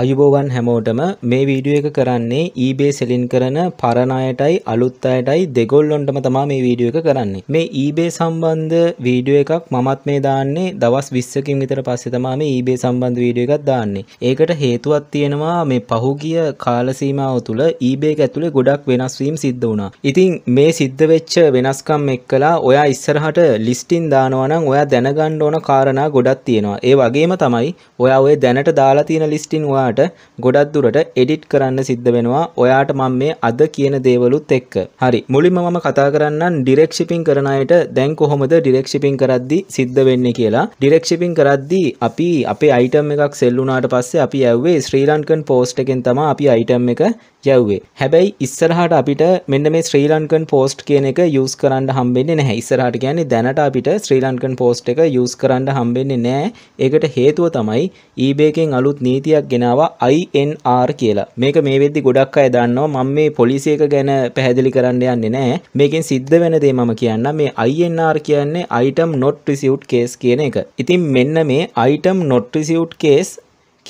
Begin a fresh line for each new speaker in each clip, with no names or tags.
අයුබෝවන් හැමෝටම මේ වීඩියෝ එක කරන්නේ eBay සෙලින් කරන පරණ අයටයි අලුත් අයටයි දෙගොල්ලොන්ටම තමා මේ වීඩියෝ එක කරන්නේ. මේ eBay සම්බන්ධ වීඩියෝ එකක් මමත් මේ දාන්නේ දවස් 20කින් විතර පස්සේ තමා මේ eBay සම්බන්ධ වීඩියෝ එකක් දාන්නේ. ඒකට හේතුවක් තියෙනවා මේ පහුගිය කාල සීමාව තුළ eBay එක ඇතුලේ ගොඩක් වෙනස් වීම් සිද්ධ වුණා. ඉතින් මේ සිද්ධ වෙච්ච වෙනස්කම් එක්කලා ඔයා ඉස්සරහට ලිස්ටින් දානවා නම් ඔයා දැනගන්න ඕන කාරණා ගොඩක් තියෙනවා. ඒ වගේම තමයි ඔයා ඔය දැනට දාලා තියෙන ලිස්ටින් ඔයා ඔයාට ගොඩක් දුරට එඩිට් කරන්න සිද්ධ වෙනවා ඔයාට මම මේ අද කියන දේවලුත් එක්ක. හරි මුලින්ම මම කතා කරන්නම් ඩිරෙක්ට් ෂිපින් කරන අයට දැන් කොහොමද ඩිරෙක්ට් ෂිපින් කරද්දී සිද්ධ වෙන්නේ කියලා. ඩිරෙක්ට් ෂිපින් කරද්දී අපි අපේ අයිටම් එකක් සෙල් වුණාට පස්සේ අපි ඇව්වේ ශ්‍රී ලංකන් පෝස්ට් එකෙන් තමයි අපි අයිටම් එක යව්වේ හැබැයි ඉස්සරහට අපිට මෙන්න මේ ශ්‍රී ලංකන් පෝස්ට් කියන එක යස් කරන්න හම්බෙන්නේ නැහැ ඉස්සරහට කියන්නේ දැනට අපිට ශ්‍රී ලංකන් පෝස්ට් එක යස් කරන්න හම්බෙන්නේ නෑ ඒකට හේතුව තමයි ඊබේකෙන් අලුත් නීතියක් ගෙනවා INR කියලා මේක මේ වෙද්දි ගොඩක් අය දන්නවා මම මේ පොලිසිය එක ගැන පැහැදිලි කරන්න යන්නේ නෑ මේකෙන් සිද්ධ වෙන දේ මම කියන්න මේ INR කියන්නේ item not received case කියන එක ඉතින් මෙන්න මේ item not received case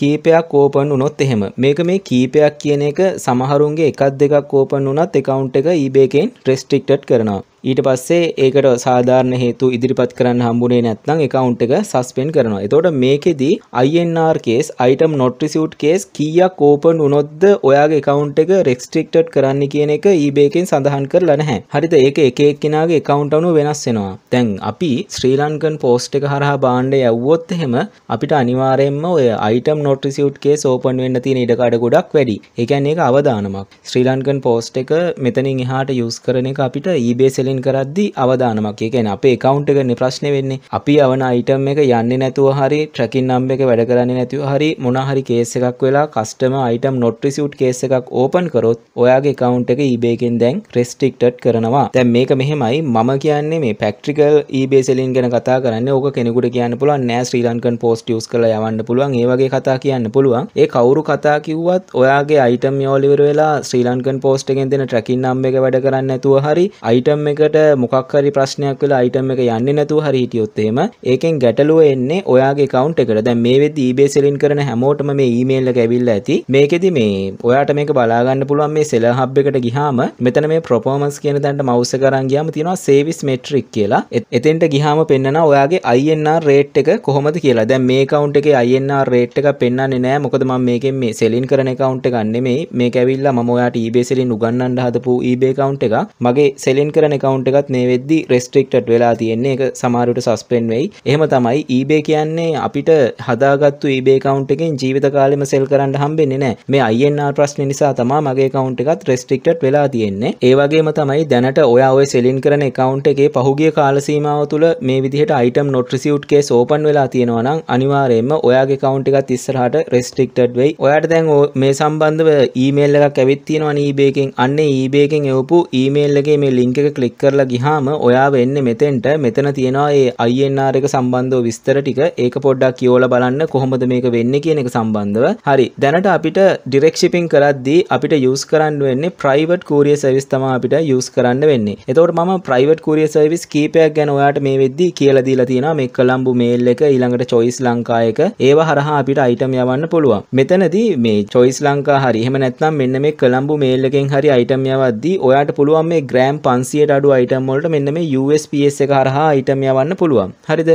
කීපයක් ඕපන් වුණොත් එහෙම මේක මේ කීපයක් කියන එක සමහරුන්ගේ එකක් දෙකක් ඕපන් වුණත් account එක eBay එකෙන් restricted කරනවා ඊට පස්සේ ඒකට සාධාරණ හේතු ඉදිරිපත් කරන්න හම්බුනේ නැත්නම් account එක suspend කරනවා. එතකොට මේකෙදි INR case item not received case කීයක් open වුණොත්ද ඔයාගේ account එක restricted කරන්න කියන එක eBay එකෙන් සඳහන් කරලා නැහැ. හරිද? ඒක එක එක්කෙනාගේ account අනුව වෙනස් වෙනවා. දැන් අපි ශ්‍රී ලංකන් post එක හරහා බාණ්ඩ යවුවොත් එහෙම අපිට අනිවාර්යයෙන්ම ඔය item not received case open වෙන්න තියෙන ඉඩ කඩ ගොඩක් වැඩි. ඒ කියන්නේ ඒක අවදානමක්. ශ්‍රී ලංකන් post එක මෙතනින් එහාට use කරන එක අපිට eBay කැන්සලින් කරද්දි අවදානමක් කියන අපේ කවුන්ට කරන ප්‍රශ්න වෙන්නේ අපි අවන අයිටම් එක යන්නේ නැතුව හරි ට්‍රකින් නම්බ එක වැඩ කරන්නේ නැතිව හරි මොනහරි කේස් එකක් වෙලා customer item not received case එකක් ඕපන් කරොත් ඔයාගේ කවුන්ට එක ඊබේකෙන් දැන් රෙස්ටික්ටඩ් කරනවා දැන් මේක මෙහෙමයි මම කියන්නේ මේ පැක්ට්‍රිකල් ඊබේ සෙලින් ගැන කතා කරන්න ඕක කෙනෙකුට කියන්න පුළුවන් නෑ ශ්‍රී ලංකන් පෝස්ට් යූස් කරලා යවන්න පුළුවන් ඒ වගේ කතා කියන්න පුළුවන් ඒ කවුරු කතා කිව්වත් ඔයාගේ අයිටම් යෝලිවර වෙලා ශ්‍රී ලංකන් පෝස්ට් එකෙන් දෙන ට්‍රැකින් නම් එක වැඩ කරන්න නැතුව හරි අයිටම් එක ඒකට මොකක්හරි ප්‍රශ්නයක් වෙලා අයිටම් එක යන්න නැතුව හරි හිටියොත්තේම ඒකෙන් ගැටලුව එන්නේ ඔයාගේ කවන්් එකට දැ මේ වෙද ඊබේ සෙලින් කරන හැමෝටම මේ ඊමේල්ල ඇවිල්ල ඇති මේකෙදි මේ ඔයාට මේක බලාගන්න පුළුවන් මේ සෙල හබ් එකට ගිහාම මෙතන මේ ප්‍රපෝමස් කියන දැන්ට මවස කරන්ගයාම තියෙනවා සේවිස් මෙට්‍රික් කියලා එතෙන්ට ගිහාම පෙන්න්න ඔයාගේ අයින්නා රේට් එක කොහොමද කියලා දැන් මේ කවුන්් එක අයින්නා රේට් එක පෙන්න්නන්නේ නෑ මොකද ම මේක මේ සෙලින් කරන කවුන්් ගන්නෙ මේ මේ ඇවිල්ලා මෝයාට ඊබේ සෙලින් උගන්නන්ඩ හදපු ඊබේ කවුන්් එක මගේ සෙලින් කරන එක කවන්් එකත් මේ වෙද්දි රෙස්ට්‍රික්ට් වෙලා තියෙන්නේ එක සමාරුට සස්පෙන් වෙයි එහෙම තමයි ඊබේ කියන්නේ අපිට හදාගත්තු ඊබේ කවන්් එකෙන් ජීවිත කාලෙම සෙල් කරන්න හම්බෙන්නේ නෑ මේ අයිෙන්න්න ප්‍රශ්න නිසා තමා මගේ කවන්් එකත් රෙස්ට්‍රික්ට් වෙලා තියෙන්නේ ඒවගේම තමයි දැනට ඔය ඔය සෙලින් කරන කවන්් එකේ පහුගේ කාලසීමාව තුළ මේ විදිහට අයිටම් නොට්‍රසිවට් කේ සෝපන් වෙලා තියෙනවා නම් අනිවාර්යයෙන්ම ඔයාගේ කවුන්ට් එකත් ඉස්සරහට රෙස්ට්‍රික්ටඩ් වෙයි. ඔයාට දැන් මේ සම්බන්ධව ඊමේල් එකක් ඇවිත් තියෙනවා නේ eBay එකෙන්. අන්න eBay එකෙන් එවපු ඊමේල් එකේ මේ ලින්ක් එක ක්ලික් ක්ලික් කරලා ගිහාම ඔයාව එන්නේ මෙතෙන්ට මෙතන තියෙනවා ඒ INR එක සම්බන්ධව විස්තර ටික ඒක පොඩ්ඩක් කියවලා බලන්න කොහොමද මේක වෙන්නේ කියන එක සම්බන්ධව. හරි දැනට අපිට ඩිරෙක්ට් ෂිපින් කරද්දී අපිට යූස් කරන්න වෙන්නේ ප්‍රයිවට් courier service තමයි අපිට යූස් කරන්න වෙන්නේ. එතකොට මම ප්‍රයිවට් courier service කීපයක් ගැන ඔයාට මේ වෙද්දී කියලා දීලා තියෙනවා මේ කොළඹ මේල් එක ඊළඟට choice ලංකා එක ඒව හරහා අපිට අයිටම් යවන්න පුළුවන්. මෙතනදී මේ choice ලංකා හරි එහෙම නැත්නම් මෙන්න මේ කොළඹ මේල් එකෙන් හරි අයිටම් යවද්දී ඔයාට පුළුවන් මේ ග්‍රෑම් 500ට අඩු අඩු අයිටම් වලට මෙන්න මේ USPS එක හරහා අයිටම් යවන්න පුළුවන්. හරිද?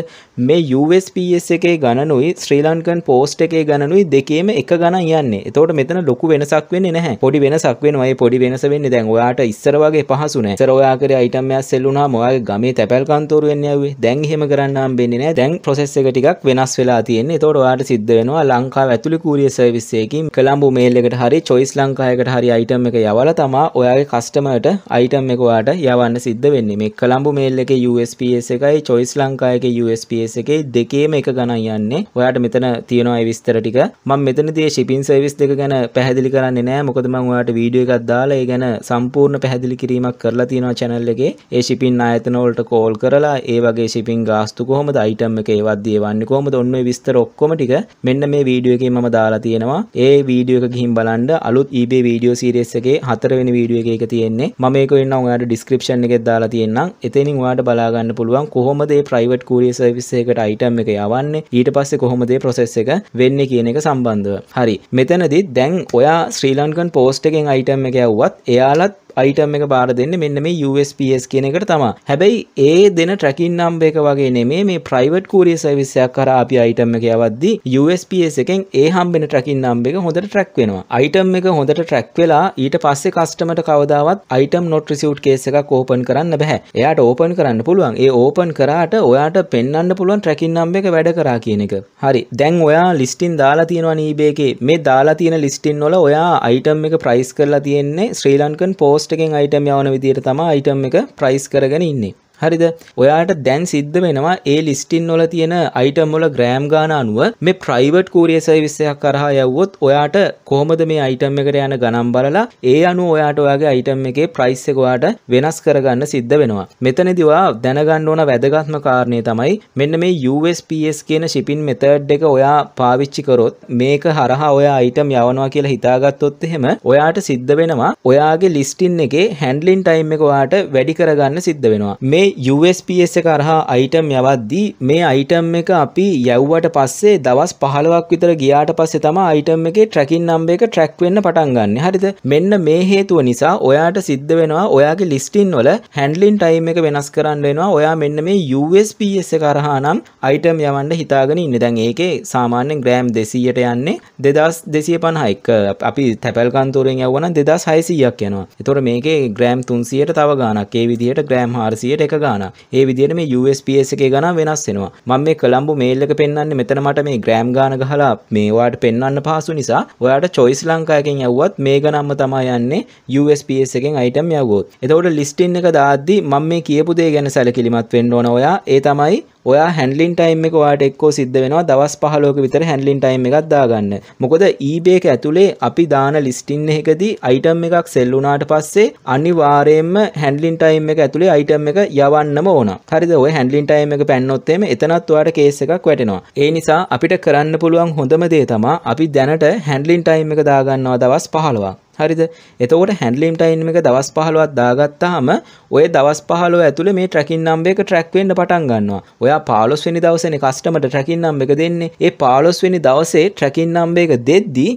මේ USPS එකේ ගණනුයි ශ්‍රී ලංකන් පෝස්ට් එකේ ගණනුයි දෙකේම එක ගණන් යන්නේ. එතකොට මෙතන ලොකු වෙනසක් වෙන්නේ නැහැ. පොඩි වෙනසක් වෙනවා. ඒ පොඩි වෙනස වෙන්නේ දැන් ඔයාට ඉස්සර වගේ පහසු නැහැ. ඉස්සර ඔයා කරේ අයිටම් එකක් සෙල් වුණාම ඔයාගේ ගමේ තැපැල් කන්තෝරුවෙන් යවුවේ. දැන් එහෙම කරන්න හම්බෙන්නේ නැහැ. දැන් process එක ටිකක් වෙනස් වෙලා තියෙන්නේ. එතකොට ඔයාට සිද්ධ වෙනවා ලංකාව ඇතුළේ courier service එකකින් කොළඹ mail එකට හරි choice ලංකාවකට හරි අයිටම් එක යවලා තමා ඔයාගේ කස්ටමර්ට අයිටම් එක ඔයාට යවන්න සිද්ධ වෙන්නේ මේ කළම්බු මේල් එකේ USPS එකයි choice ලංකාවේ USPS එකේ දෙකේම එක ගණන් යන්නේ ඔයාට මෙතන තියෙනවා ඒ විස්තර ටික මම මෙතනදී shipping service දෙක ගැන පැහැදිලි කරන්නේ නැහැ මොකද මම ඔයාට වීඩියෝ එකක් දාලා ඒ ගැන සම්පූර්ණ පැහැදිලි කිරීමක් කරලා තියෙනවා channel එකේ ඒ shipping ආයතන වලට කෝල් කරලා ඒ වගේ shipping ගාස්තු කොහොමද item එක ඒවත් දියවන්නේ කොහොමද ඔන්න ඔය විස්තර ඔක්කොම ටික මෙන්න මේ වීඩියෝ එකේ මම දාලා තියෙනවා ඒ වීඩියෝ එක ගිහින් බලන්න අලුත් eBay වීඩියෝ සීරීස් එකේ හතරවෙනි වීඩියෝ එක එක තියෙන්නේ මම ඒක වෙනවා ඔයාලට description එක එකෙත් දාලා තියෙන්නම් එතනින් ඔයාට බලා ගන්න පුළුවන් කොහොමද මේ ප්‍රයිවට් courier service එකකට item එක යවන්නේ ඊට පස්සේ කොහොමද මේ process එක වෙන්නේ කියන එක සම්බන්ධව හරි මෙතනදී දැන් ඔයා ශ්‍රී ලංකන් post එකෙන් item එක යවුවත් එයාලත් අයිටම් එක බාර දෙන්න මෙන්න මේ USPS කියන එකට තමා හැබැයි ඒ දෙන ට්‍රැකින් නම්බ එක වගේ නෙමේ මේ ප්‍රයිවට් කූරිය සවිස්සයක් කර අපි අයිටම් එක යවද්දී USPS එකෙන් ඒ හම්බෙන ට්‍රැකින් නම්බ එක හොඳට ට්‍රැක් වෙනවා අයිටම් එක හොඳට ට්‍රැක් වෙලා ඊට පස්සේ කස්ටමට කවදාවත් අයිටම් නොට් රිසිව්ඩ් කේස් එකක් ඕපන් කරන්න බෑ එයාට ඕපන් කරන්න පුළුවන් ඒ ඕපන් කරාට ඔයාට පෙන්වන්න පුළුවන් ට්‍රැකින් නම්බ එක වැඩ කරා කියන එක හරි දැන් ඔයා ලිස්ටින් දාලා තියෙනවා නීබේ එකේ මේ දාලා තියෙන ලිස්ටින් වල ඔයා අයිටම් එක ප්‍රයිස් කරලා තියෙන්නේ ශ්‍රී ලංකන් පෝස්ට් කෝස්ටකෙන් අයිටම් යවන විදියට තම අයිටම් එක ප්‍රයිස් කරගෙන ඉන්නේ හරිද ඔයාට දැන් සිද්ධ වෙනවා ඒ ලිස්ටින් නොල තියෙන අයිටම් වල ග්‍රෑම් ගාන අනුව මේ ප්‍රයිවට් කූරිය සර්විස්යක් කරහා යවුවොත් ඔයාට කොහොමද මේ අයිටම් එකට යන ගණන් බලලා ඒ අනුව ඔයාට ඔයාගේ අයිටම් එකේ ප්‍රයිස් එක ඔයාට වෙනස් කරගන්න සිද්ධ වෙනවා මෙතනදී ඔයා දැනගන්න ඕන වැදගත්ම කාරණය තමයි මෙන්න මේ USPS කියන shipping method එක ඔයා පාවිච්චි කරොත් මේක හරහා ඔයා අයිටම් යවනවා කියලා හිතාගත්තොත් එහෙම ඔයාට සිද්ධ වෙනවා ඔයාගේ ලිස්ටින් එකේ හැන්ඩ්ලින් ටයිම් එක ඔයාට වැඩි කරගන්න සිද්ධ වෙනවා මේ මේ USPS එක අරහා අයිටම් යවද්දී මේ අයිටම් එක අපි යැව්වට පස්සේ දවස් පහලවක් විතර ගියාට පස්සේ තම අයිටම් එකේ ට්‍රැකින් නම්බ එක ට්‍රැක් වෙන්න පටන් ගන්න හරිද මෙන්න මේ හේතුව නිසා ඔයාට සිද්ධ වෙනවා ඔයාගේ ලිස්ටින් වල හැන්ඩලින් ටයිම් එක වෙනස් කරන්න වෙනවා ඔයා මෙන්න මේ USPS එක අරහා නම් අයිටම් යවන්න හිතාගෙන ඉන්න දැන් ඒකේ සාමාන්‍යෙන් ග්‍රෑම් දෙසීයට යන්නේ දෙදස් දෙසිය පණහයික් අපි තැපැල් කන්තෝරෙන් යවන දෙදස් හයිසියක් යනවා එතොට මේකේ ග්‍රෑම් තුන්සියට තව ගානක් ඒ විදිහට ග්‍රෑම් හාරසියට එක ගාන ඒ විදිහට මේ USPS එකේ ගණන් වෙනස් වෙනවා මම මේ කොලම්බෝ මේල් එක පෙන්වන්නේ මෙතන මට මේ ග්‍රෑම් ගාන ගහලා මේ ඔයාලට පෙන්වන්න පහසු නිසා ඔයාට choice ලංකාවකින් යවුවත් මේ ගණන්ම තමයි යන්නේ USPS එකෙන් item යවුවොත් එතකොට listing එක දාද්දි මම මේ කියපු දේ ගැන සැලකිලිමත් වෙන්න ඕන ඔයා ඒ තමයි ඔයා හැන්ඩලින් ටයිම් එක ඔයාට එක්කෝ සිද්ධ වෙනවා දවස් 15ක විතර හැන්ඩලින් ටයිම් එකක් දාගන්න. මොකද eBay එක ඇතුලේ අපි දාන ලිස්ටින් එකකදී අයිටම් එකක් සෙල් වුණාට පස්සේ අනිවාර්යයෙන්ම හැන්ඩලින් ටයිම් එක ඇතුලේ අයිටම් එක යවන්නම ඕන. හරිද? ඔය හැන්ඩලින් ටයිම් එක පැන්නොත් එimhe එතනත් ඔයාට කේස් එකක් වැටෙනවා. ඒ නිසා අපිට කරන්න පුළුවන් හොඳම දේ තමයි අපි දැනට හැන්ඩලින් ටයිම් එක දාගන්නවා දවස් 15ක්. හරිද එතකොට හැන්ඩලීම් ටයිම් එක දවස් 15ක් දාගත්තාම ඔය දවස් 15 ඇතුලේ මේ ට්‍රැකින් නම්බර් එක ට්‍රැක් වෙන්න පටන් ගන්නවා. ඔයා 15 වෙනි දවසේනේ කස්ටමර්ට ට්‍රැකින් නම්බර් එක දෙන්නේ. ඒ 15 වෙනි දවසේ ට්‍රැකින් නම්බර් එක දෙද්දී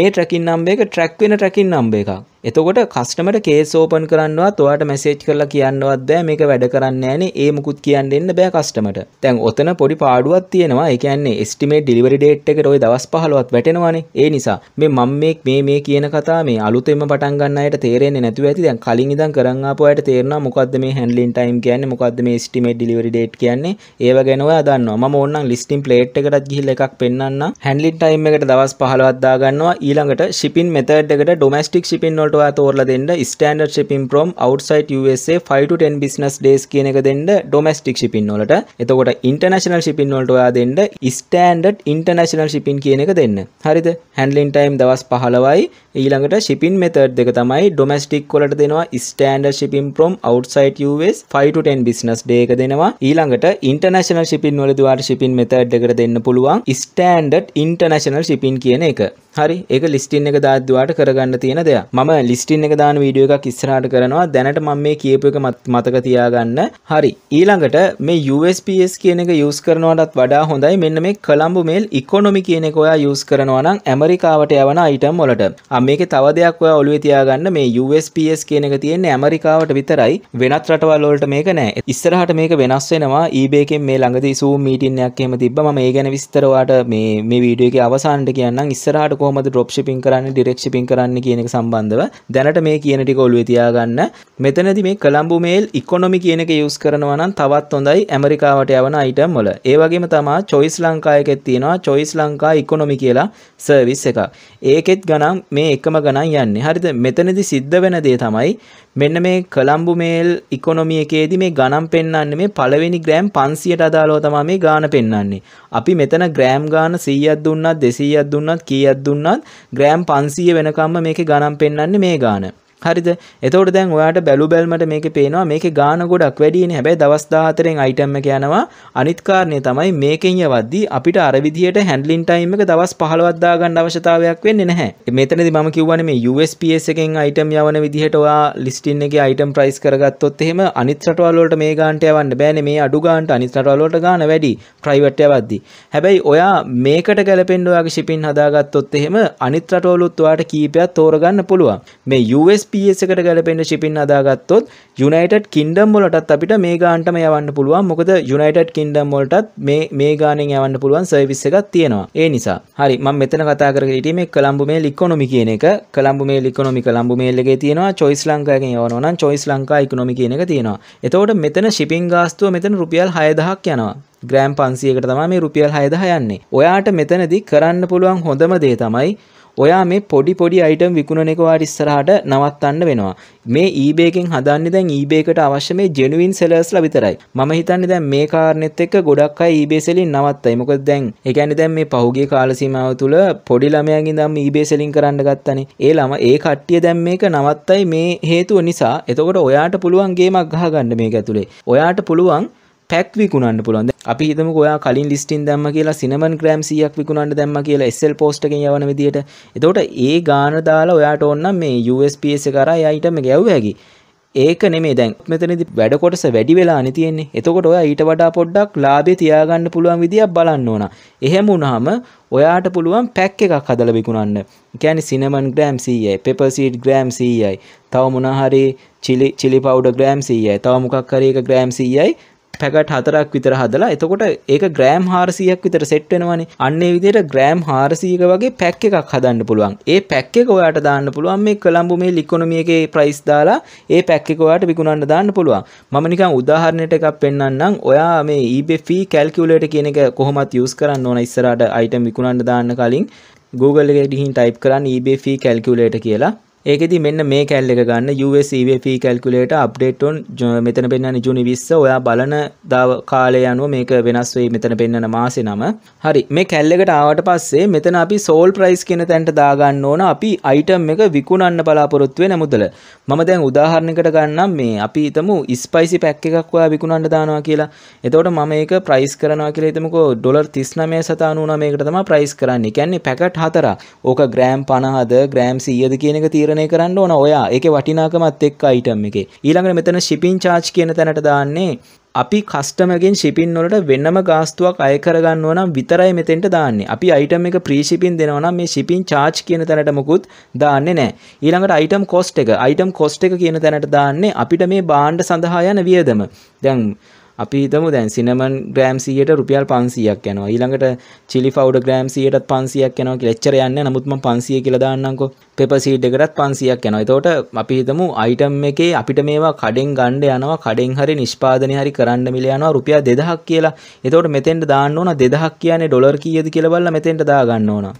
මේ ට්‍රැකින් නම්බර් එක ට්‍රැක් වෙන ට්‍රැකින් නම්බර් එකක්. එතකොට කස්ටමට කේස් ඕපන් කරන්නවත් ඔයාට මැසේජ් කරලා කියන්නවත් බෑ මේක වැඩ කරන්න නෑනේ ඒ මුකුත් කියන්න එන්න බෑ කස්ටමට. දැන් ඔතන පොඩි පාඩුවක් තියෙනවා. ඒ කියන්නේ එස්ටිමේට් ඩිලිවරි ඩේට් එකට ওই දවස් 15ත් වැටෙනවානේ. ඒ නිසා මේ මම මේ මේ මේ කියන කතා මේ අලුතෙන්ම පටන් ගන්න අයට තේරෙන්නේ නැතුව ඇති. දැන් කලින් ඉඳන් කරන් ආපු අයට තේරෙනවා මොකද්ද මේ හැන්ඩ්ලින් ටයිම් කියන්නේ මොකද්ද මේ එස්ටිමේට් ඩිලිවරි ඩේට් කියන්නේ. ඒව ගැන ඔයා දන්නවා. මම ඕනනම් ලිස්ටින් ප්ලේට් එකටත් ගිහිල්ලා එකක් පෙන්වන්නම්. හැන්ඩ්ලින් ටයිම් එකට දවස් 15ක් දාගන්නවා. ඊළඟට ෂිපින් මෙතඩ් එකට ඩොමැස්ටික් ෂිපින් වල වලට ඔයා තෝරලා දෙන්න standard shipping from outside USA 5 to 10 business days කියන එක දෙන්න domestic shipping වලට. එතකොට international shipping වලට ඔයා දෙන්න standard international shipping කියන එක දෙන්න. හරිද? handling time දවස් 15යි. ඊළඟට shipping method දෙක තමයි domestic වලට දෙනවා standard shipping from outside US 5 to 10 business day එක දෙනවා. ඊළඟට international shipping වලදී ඔයාට shipping method එකට දෙන්න පුළුවන් standard international shipping කියන එක. හරි ඒක ලිස්ටින් එක දාද්දවාට කරගන්න තියෙන දෙයක් මම ලිස්ටින් එක දාන වීඩියෝ එකක් ඉස්සරහට කරනවා දැනට මම මේ කියපු එක මතක තියාගන්න හරි ඊළඟට මේ USPS කියන එක යූස් කරනවටත් වඩා හොඳයි මෙන්න මේ කොළඹ මේල් ඉකොනොමි කියන එක ඔයා යූස් කරනවා නම් ඇමරිකාවට යවන අයිටම් වලට අ මේක තව දෙයක් ඔයා ඔළුවේ තියාගන්න මේ USPS කියන එක තියෙන්නේ ඇමරිකාවට විතරයි වෙනත් රටවල් වලට මේක නෑ ඉස්සරහට මේක වෙනස් වෙනවා eBay එකෙන් මේ ළඟදී Zoom මීටින් එකක් එහෙම තිබ්බ මම ඒ ගැන විස්තර ඔයාට මේ මේ වීඩියෝ එකේ අවසානට කියන්නම් ඉස්සරහට කොහොමද ඩ්‍රොප් ෂිපින් කරන්නේ ඩිරෙක්ට් ෂිපින් කරන්නේ කියන එක සම්බන්ධව දැනට මේ කියන ටික ඔළුවේ තියාගන්න. මෙතනදී මේ කොලම්බෝ මේල් ඉකොනොමි කියන එක යූස් කරනවා නම් තවත් හොඳයි ඇමරිකාවට යවන අයිටම් වල. ඒ වගේම තමයි choice ලංකා එකෙත් තියෙනවා choice ලංකා ඉකොනොමි කියලා සර්විස් එකක්. ඒකෙත් ගණන් මේ එකම ගණන් යන්නේ. හරිද? මෙතනදී සිද්ධ වෙන දේ තමයි මෙන්න මේ කළම්බු මේල් ඉකොනොමිය එකේදි මේ ගණන් පෙන්වන්න මේ පළවෙනි ග්‍රෑම් 500ට අදාළව තමයි මේ ගාන පෙන්වන්නේ. අපි මෙතන ග්‍රෑම් ගාන 100ක් දුන්නත් 200ක් දුන්නත් කීයක් දුන්නත් ග්‍රෑම් 500 වෙනකම්ම මේකේ ගණන් පෙන්වන්නේ මේ ගාන. හරිද එතකොට දැන් ඔයාට බැලු බැල්මට මේක පේනවා මේක ගාන ගොඩක් වැඩිනේ හැබැයි දවස් 14න් අයිටම් එක යනවා අනිත් කාරණේ තමයි මේකෙන් යවද්දී අපිට අර විදියට හැන්ඩ්ලින් ටයිම් එක දවස් 15ක් දාගන්න අවශ්‍යතාවයක් වෙන්නේ නැහැ මෙතනදී මම කියවනේ මේ USPS එකෙන් අයිටම් යවන විදිහට ඔයා ලිස්ටින් එකේ අයිටම් ප්‍රයිස් කරගත්තොත් එහෙම අනිත් රටවල් වලට මේ ගානට යවන්න බෑනේ මේ අඩු ගානට අනිත් රටවල් වලට ගාන වැඩි ප්‍රයිවට් යවද්දී හැබැයි ඔයා මේකට ගැලපෙන්න ඔයාගේ ෂිපින් හදාගත්තොත් එහෙම අනිත් රටවලුත් ඔයාට කීපයක් තෝරගන්න පුළුවන් මේ USPS පස් එකට ගැලපෙන්ට ශිපින් අදාගත්තොත් යුනයිටඩ් කින්ඩම් වලටත් අපිට මේ ගාන්ටම යවන්න පුළුවන් මොකද යුනයිටඩ් කින්ඩම් වලටත් මේ මේ ගානෙන් යවන්න පුළුවන් සර්විස් එකක් තියෙනවා ඒ නිසා හරි මම මෙතන කතා කරගෙන හිටියේ මේ කොළඹ මේල් ඉකොනොමි කියන එක Colombo mail economy Colombo mail එකේ තියෙනවා චොයිස් ලංකාවකින් යවනවා නම් චොයිස් ලංකා ඉකොනොමි කියන එක තියෙනවා එතකොට මෙතන ශිපින් ගාස්තුව මෙතන රුපියල් 6000ක් යනවා ග්‍රෑම් පන්සියකට තමයි මේ රුපියල් හයදහ යන්නේ. ඔයාට මෙතනදි කරන්න පුළුවන් හොඳම දේ තමයි ඔයා මේ පොඩි පොඩි අයිටම් විකුණන එක ඔයාට ඉස්සරහට නවත්තන්න වෙනවා. මේ eBay එකෙන් හදන්නේ දැන් eBay එකට අවශ්‍ය මේ genuine sellersලා විතරයි. මම හිතන්නේ දැන් මේ කාරණෙත් එක්ක ගොඩක් අය eBay selling නවත්තයි. මොකද දැන් ඒ කියන්නේ දැන් මේ පහුගිය කාල සීමාව තුළ පොඩි ළමයාගෙන් ඉඳන් eBay selling කරන්න ගත්තනේ. ඒ ළම ඒ කට්ටිය දැන් මේක නවත්තයි මේ හේතුව නිසා. එතකොට ඔයාට පුළුවන් ගේමක් ගහගන්න මේක ඇතුලේ. ඔයාට පුළුවන් පැක් විකුණන්න පුළුවන් අපි හිතම ඔයා කලින් ලිස්ටින් දැම්ම කියලා සිනමන් ග්‍රෑම් සියක් විකුණන්න දැම්ම කියලා එස්සල් පෝස්ට්කෙන් යවන විදිහට එතකොට ඒ ගාන දාලා ඔයාට ඕන්න මේ USPS කරා යයිටම ගැව් හැකි ඒක නෙමේ දැන් මෙතනදි වැඩ කොටස වැඩි වෙලා තියෙන්නේ. එතකොට ඔයා ඊට වඩා පොඩ්ඩක් ලාභේ තියාගන්න පුළුවන් විදියක් බලන්න ඕන. එහෙම වුණාම ඔයාට පුළුවන් පැක් එකක් හදලා විකුණන්න. කියන්නේ සිනමන් ග්‍රෑම් 100යි, পেපර් සීඩ් ග්‍රෑම් 100යි, තව මොනවා හරි chili chili powder ග්‍රෑම් 100යි, තව මොකක් හරි එක ග්‍රෑම් 100යි පැකට හතරක් විතර හදලා එතකොට ඒක ග්‍රෑම් හාරසියක් විතර සෙට්වෙනවනි අන්නේ විදියට ග්‍රෑම් හාරසීක වගේ පැක් එකක් හදන්න පුළුවන් ඒ පැක් එක ඔයාට දාන්න පුළුවන් මේ කොළඹ මේ ලිකොනොමියගේ ප්‍රයිස් දාලා ඒ පැක් එක ඔයාට විකුණන්න දාන්න පුළුවන් මම නිකන් උදාහරණයට එකක් පෙන්වන්නම් ඔයා මේ eBay fee calculator කියන එක කොහොමත් use කරන්න ඕන ඉස්සරහට item විකුණන්න දාන්න කලින් Google එකට ගිහින් type කරන්න eBay fee calculator කියලා ඒකෙදි මෙන්න මේ කැල් එක ගන්න USCVP e calculator update on මෙතන පෙන්වන්නේ ජූනි 20 ඔයා බලන කාලය අනුව මේක වෙනස් වෙයි මෙතන පෙන්වන මාසේ නම හරි මේ කැල් එකට ආවට පස්සේ මෙතන අපි sold price කියන තැනට දාගන්න ඕන අපි item එක විකුණන්න බලාපොරොත්තු වෙන මුදල මම දැන් උදාහරණයකට ගන්නම් මේ අපි හිතමු ස්පයිසි පැක් එකක් ඔයා විකුණන්න දානවා කියලා එතකොට මම ඒක ප්‍රයිස් කරනවා කියලා හිතමුකෝ ඩොලර් 39.99 මේකට තමයි ප්‍රයිස් කරන්නේ. කියන්නේ පැකට් හතරක්. ඕක ග්‍රෑම් 50ද ග්‍රෑම් 100ද කියන එක තීරණය නිර්ධාරණය කරන්න ඕන ඔයා ඒක වටිනාකමත් එක් අයිටම් එක ඊළඟට මෙතන ශිපින් චාච් කියන තැනට දාන්නේ අපි කස්ටමගෙන් ශිපින් වලට වෙන්නම ගාස්තුවක් අය කරගන්න ඕන නම් විතරයි මෙතෙන්ට දාන්නේ. අපි අයිටම් එක ප්‍රී ශිපින් දෙනවා නම් මේ ශිපින් චාර්ජ් කියන තැනට මොකුත් දාන්නේ නැහැ. ඊළඟට අයිටම් කොස්ට් එක. අයිටම් කොස්ට් එක කියන තැනට දාන්නේ අපිට මේ භාණ්ඩ සඳහා යන වියදම. දැන් අපි හිතමු දැන් සිනමන් ග්‍රෑම් 100ට රුපියල් 500ක් යනවා. ඊළඟට chili powder ග්‍රෑම් 100ටත් 500ක් යනවා කියලා එච්චර යන්නේ නැහැ. නමුත් මම 500 කියලා දාන්නම්කෝ. pepper seed එකටත් 500ක් යනවා. එතකොට අපි හිතමු item එකේ අපිට මේවා කඩෙන් ගන්න යනවා. කඩෙන් හරි නිෂ්පාදනය හරි කරන්න මිල යනවා රුපියල් 2000ක් කියලා. එතකොට මෙතෙන්ට දාන්න ඕන 2000ක් කියන්නේ ඩොලර් කීයද කියලා බලලා මෙතෙන්ට දා ගන්න ඕන.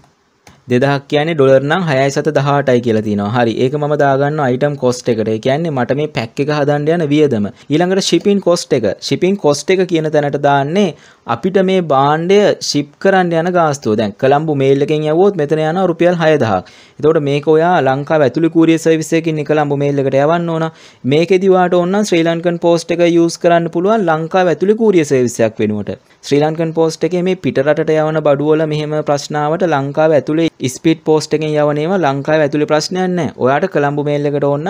දෙදහක් කියන්නේ ඩොලර් නම් 6.18යි කියලා තියෙනවා. හරි. ඒක මම දාගන්නවා අයිටම් cost එකට. ඒ කියන්නේ මට මේ පැක් එක හදන්න යන වියදම. ඊළඟට shipping cost එක. shipping cost එක කියන තැනට දාන්නේ අපිට මේ භාණ්ඩය ship කරන්න යන ගාස්තුව. දැන් කොළඹ මේල් එකෙන් යවුවොත් මෙතන යනවා රුපියල් 6000ක්. එතකොට මේක ඔයා ලංකාව ඇතුළේ courier service එකකින් කොළඹ මේල් එකට යවන්න ඕන. මේකෙදි වාට ඕන ශ්‍රී ලංකන් post එක use කරන්න පුළුවන් ලංකාව ඇතුළේ courier service එකක් වෙනුවට. ශ්‍රී ලංකන් post එකේ මේ පිටරටට යවන බඩුවල මෙහෙම ප්‍රශ්නාවට ලංකාව ඇතුළේ ස්පිට පෝස්ට එකෙන් යවනේම ලංකාව ඇතුළි ප්‍රශ්නයන්න ඔයාට කළම්ඹු මේල්ලකට ඔන්න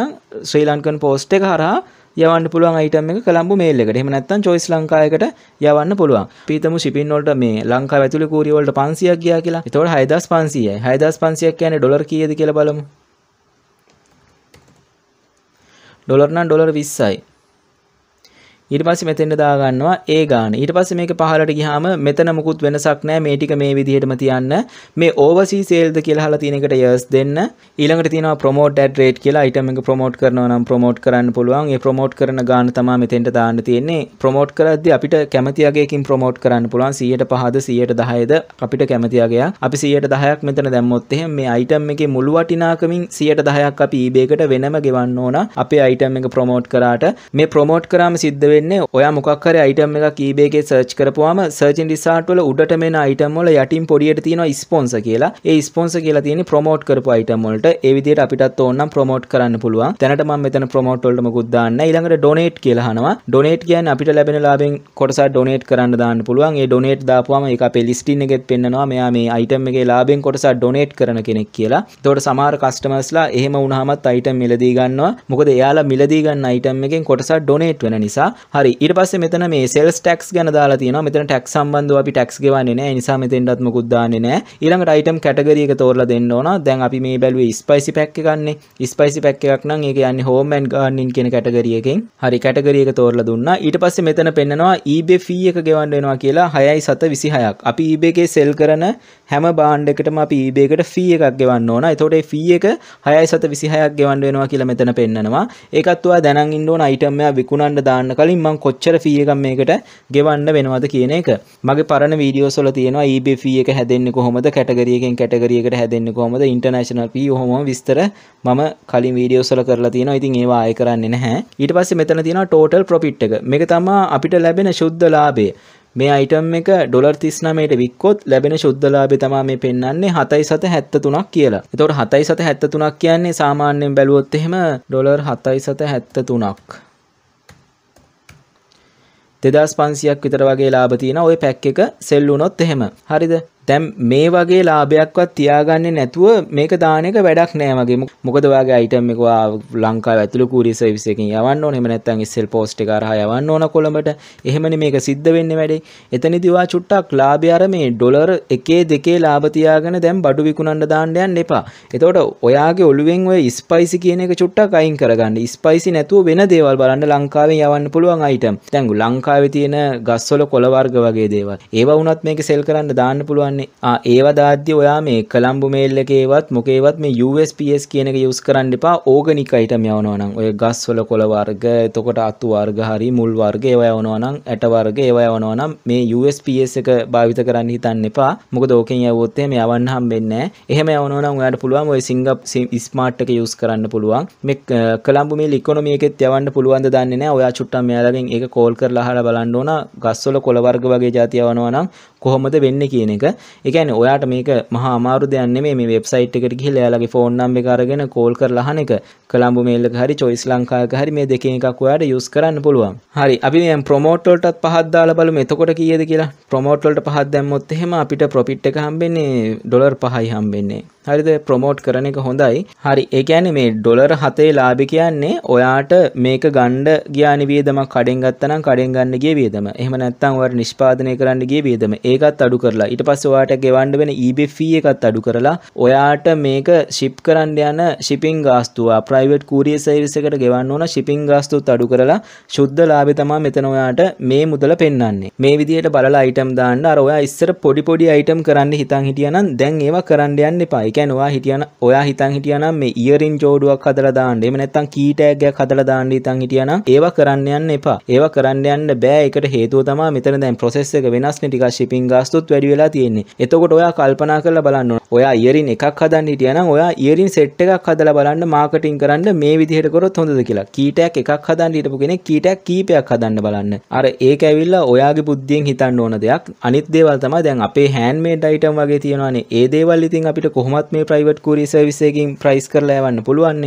ශ්‍රී ලංකන් පෝස්ට එක හරහා යවන්න පුළුවන් අයිටම එක කළම්ඹු මේල්ලකට එම නැත්තම් චොයිස් ලංකායකට යවන්න පුළුවන් පීතම ශිපින්වලට මේ ලංකා ඇතුළි කූරියවලට පන්සියක් ගියා කියලා එතවට හයිදස් පන්සියයි හයිදස් පන්සියක් කියන ඩොලර් කියද කියල බලමු ඩොලර්නම් ඩොලර් විස්සයි ඊට පස්සේ මෙතෙන්ට දාගන්නවා ඒ ගාන. ඊට පස්සේ මේක පහළට ගියාම මෙතන මුකුත් වෙනසක් නැහැ. මේ ටික මේ විදිහටම තියන්න. මේ ඕවර්සී සේල්ද කියලා අහලා තියෙන එකට යර්ස් දෙන්න. ඊළඟට තියෙනවා ප්‍රොමෝට් ඇඩ් රේට් කියලා අයිටම් එක ප්‍රොමෝට් කරනවා නම් ප්‍රොමෝට් කරන්න පුළුවන්. ඒ ප්‍රොමෝට් කරන ගාන තමයි මෙතෙන්ට දාන්න තියෙන්නේ. ප්‍රොමෝට් කරද්දී අපිට කැමති අගයකින් ප්‍රොමෝට් කරන්න පුළුවන් 105ද 110ද අපිට කැමති අගයක්. අපි 110ක් මෙතන දැම්මොත් එහෙම මේ අයිටම් එකේ මුළු වටිනාකමින් 110ක් අපි eBay එකට වෙනම ගෙවන්න ඕන. අපේ අයිටම් එක ප්‍රොමෝට් කරාට මේ ප්‍රොමෝට් කරාම සිද්ධ වෙන්නේ ඔයා මොකක් හරි අයිටම් එකක් eBay එකේ සර්ච් කරපුවාම search and result වල උඩට මෙන අයිටම් වල යටින් පොඩියට තියෙනවා sponsor කියලා. ඒ sponsor කියලා තියෙන්නේ promote කරපු අයිටම් වලට. ඒ විදිහට අපිටත් ඕන නම් promote කරන්න පුළුවන්. දැනට මම මෙතන promote වලට මොකුත් දාන්න. ඊළඟට donate කියලා අහනවා. donate කියන්නේ අපිට ලැබෙන ලාභෙන් කොටසක් donate කරන්න දාන්න පුළුවන්. ඒ donate දාපුවාම ඒක අපේ listing එකෙත් පෙන්නනවා. මෙයා මේ අයිටම් එකේ ලාභෙන් කොටසක් donate කරන කෙනෙක් කියලා. එතකොට සමහර customers ලා එහෙම වුණාමත් අයිටම් මිලදී ගන්නවා. මොකද එයාලා මිලදී ගන්න අයිටම් එකෙන් කොටසක් ඩොනේට් වෙන නිසා හරි ඊට පස්සේ මෙතන මේ sales tax ගැන දාලා තියෙනවා. මෙතන tax සම්බන්ධව අපි tax ගෙවන්නේ නැහැ. ඒ නිසා මෙතෙන්ටත් මොකුත් දාන්නේ නැහැ. ඊළඟට item category එක තෝරලා දෙන්න ඕන. දැන් අපි මේ බැලුවේ spicy pack එකන්නේ. spicy pack එකක් නම් ඒක යන්නේ home and gardening කියන category එකෙන්. හරි category එක තෝරලා දුන්නා. ඊට පස්සේ මෙතන පෙන්නනවා eBay fee එක ගෙවන්න වෙනවා කියලා 6.726ක්. අපි eBay එකේ sell කරන හැම බාණ්ඩ එකටම අපි eBay එකට fee එකක් ගෙවන්න ඕන. එතකොට ඒ fee එක 6.726ක් ගෙවන්න වෙනවා කියලා මෙතන පෙන්නනවා. ඒකත් ඔයා දැනන් ඉන්න ඕන item එක විකුණන්න දාන්න කලින් ඉතින් මං කොච්චර ෆීයකම් මේකට ගෙවන්න වෙනවද කියන එක මගේ පරණ වීඩියෝ සොල තියෙනවා ඊබෆී එක හැදෙන්නේ කොහොමද කැටගරියකෙන් කැටගරියකට හැදෙන්නේ කොහොමද ඉන්ටර්නේෂනල් ෆී ඔහොම විස්තර මම කලින් වීඩියෝ සොල කරලා තියෙනවා ඉතින් ඒවා ආය කරන්නේ නැහැ ඊට පස්සේ මෙතන තියෙනවා ටෝටල් ප්‍රොෆිට් එක මේක තමයි අපිට ලැබෙන ශුද්ධ ලාභය මේ අයිටම් එක ඩොලර් තිස්නමයට වික්කොත් ලැබෙන ශුද්ධලාභය තමා මේ පෙන්න්නේ හතයි සත හැත්ත තුනක් කියලා එතොට හතයි සත හැත්ත තුනක් කියන්නේ සාමාන්‍යයෙන් බැලුවොත් එහෙම ඩොලර් හතයි සත හැත්ත තුනක් දෙදස් පන්සියක් විතර වගේ ලාබ තියෙන ඔය පැක් එක සෙල්ලුනොත් එහෙම හරිද දැම් මේ වගේ ලාභයක්වත් තියාගන්නේ නැතුව මේක දානක වැඩක් නෑමගේ මොකද වගේ අයිටම් එකවා ලංකා ඇතුළ කුරි සවිසකින් යවන්න ඕන එමනැත්තන් ඉස්සෙල් පෝස්ට් කරහ යවන්න ඕන කොළඹට එහෙමනි මේක සිද්ධ වෙන්න වැඩේ එතනි දිවා චුට්ටක් ලාභ අර මේ ඩොලර් එකේ දෙකේ ලාභ තියාගෙන දැන් බඩු විකුණන්න දාන්න යන්න එපා එතකොට ඔයාගේ ඔළුවෙන් ඔය ස්පයිසි කියන එක චුට්ටක් අයින් කරගන්න ස්පයිසි නැතුව වෙන දේවල් බලන්න ලංකාවෙන් යවන්න පුළුවන් අයිටම් දැන් ලංකාවේ තියෙන ගස්වල කොළ වර්ග වගේ දේවල් ඒවා වුණත් මේක සෙල් කරන්න දාන්න පුළුවන් කරන්නේ ඒවදාද්‍ය ඔයා මේ කළම්බු මේල් එකේවත් මොකේවත් මේ USPS කියන එක යුස් කරන්න එපා ඕගනික අයිටම් යවනවනම් ඔය ගස්වල කොළ වර්ග එතකොට අතු වර්ග හරි මුල් වර්ග ඒවා යවනවනම් ඇට වර්ග ඒවා යවනවනම් මේ USPS එක භාවිත කරන්න හිතන්න එපා මොකද ඕකෙන් යවොත් එහෙම යවන්න හම්බෙන්නේ එහෙම යවනවනම් ඔයාට පුළුවන් ඔය සිංගප් ස්මාර්ට් එක යුස් කරන්න පුළුවන් මේ කළම්බු මේල් ඉකොනොමි එකෙත් යවන්න පුළුවන්ද දන්නේ නැහැ ඔයා චුට්ටක් මෙයාලගෙන් ඒක කෝල් කරලා අහලා බලන්න ඕන ගස්වල කොළ වර්ග වගේ જાති යවනවා නම් කොහොමද වෙන්නේ කියන එක ඒ කියන්නේ ඔයාට මේක මහා අමාරු දෙයක් නෙමෙයි මේ වෙබ්සයිට් එකට ගිහිල්ලා එයාලගේ ෆෝන් නම්බර් එක අරගෙන කෝල් කරලා අහන එක කොළඹ මේල් එක හරි choice ලංකාවක හරි මේ දෙකෙන් එකක් ඔයාට යූස් කරන්න පුළුවන්. හරි අපි මේ ප්‍රොමෝට් වලටත් පහක් දාලා බලමු එතකොට කීයද කියලා. ප්‍රොමෝට් වලට පහක් දැම්මොත් එහෙම අපිට ප්‍රොෆිට් එක හම්බෙන්නේ ඩොලර් 5යි හම්බෙන්නේ. හරිද ප්‍රමෝට් කරන එක හොඳයි හරි ඒකැන මේ ඩොලර් හතේ ලාභි කියන්නේ ඔයාට මේක ගණ්ඩ ගියානි වියදම කඩෙන් ගත්තනම් කඩෙන් ගන්න ගිය වියදම එහෙම නැත්තම් ඔයාට නිෂ්පාදනය කරන්න ගිය වියදම ඒකත් අඩු කරලා ඊට පස්සේ ඔයාට ගෙවන්න වෙන EB fee එකත් අඩු කරලා ඔයාට මේක ෂිප් කරන්න යන ෂිපින් ගාස්තුවා ප්‍රයිවට් කූරිය සර්විස් එකට ගෙවන්න ඕන ෂිපින් ගාස්තුත් අඩු කරලා සුද්ධ ලාභය තමයි මෙතන ඔයාට මේ මුදල පෙන්වන්නේ. මේ විදිහට බලලා අයිටම් දාන්න අර ඔයා ඉස්සර පොඩි පොඩි අයිටම් කරන්න හිතන් හිටියනම් දැන් ඒවා කරන්න යන්න එපා. ඒ එකන් ඔයා හිටියන ඔයා හිතන් හිටියනම් මේ ඉයරින් ජෝඩුවක් හදලා දාන්න එහෙම නැත්නම් කීටෑග්ගයක් හදලා දාන්න හිතන් හිටියනම් ඒවා කරන්න යන්න එපා ඒවා කරන්න යන්න බෑ ඒකට හේතුව තමයි මෙතන දැන් process එක වෙනස්නේ ටිකක් shipping ගාස්තුත් වැඩි වෙලා තියෙන්නේ එතකොට ඔයා කල්පනා කරලා බලන්න ඔයා ඉයරින් එකක් හදන්න හිටියනම් ඔයා ඉයරින් සෙට් එකක් හදලා බලන්න මාකටිං කරන්න මේ විදිහට කරොත් හොඳද කියලා කීටෑක් එකක් හදන්න හිටපු කෙනෙක් කීටෑක් කීපයක් හදන්න බලන්න අර ඒක ඇවිල්ලා ඔයාගේ බුද්ධියෙන් හිතන්න ඕන දෙයක් අනිත් දේවල් තමයි දැන් අපේ හෑන්ඩ්මේඩ් අයිටම් වගේ තියෙනවානේ ඒ දේවල් ඉතින් අපිට කොහොම තවමත් මේ ප්‍රයිවට් කුරිය සර්විස් එකකින් ප්‍රයිස් කරලා යවන්න පුළුවන්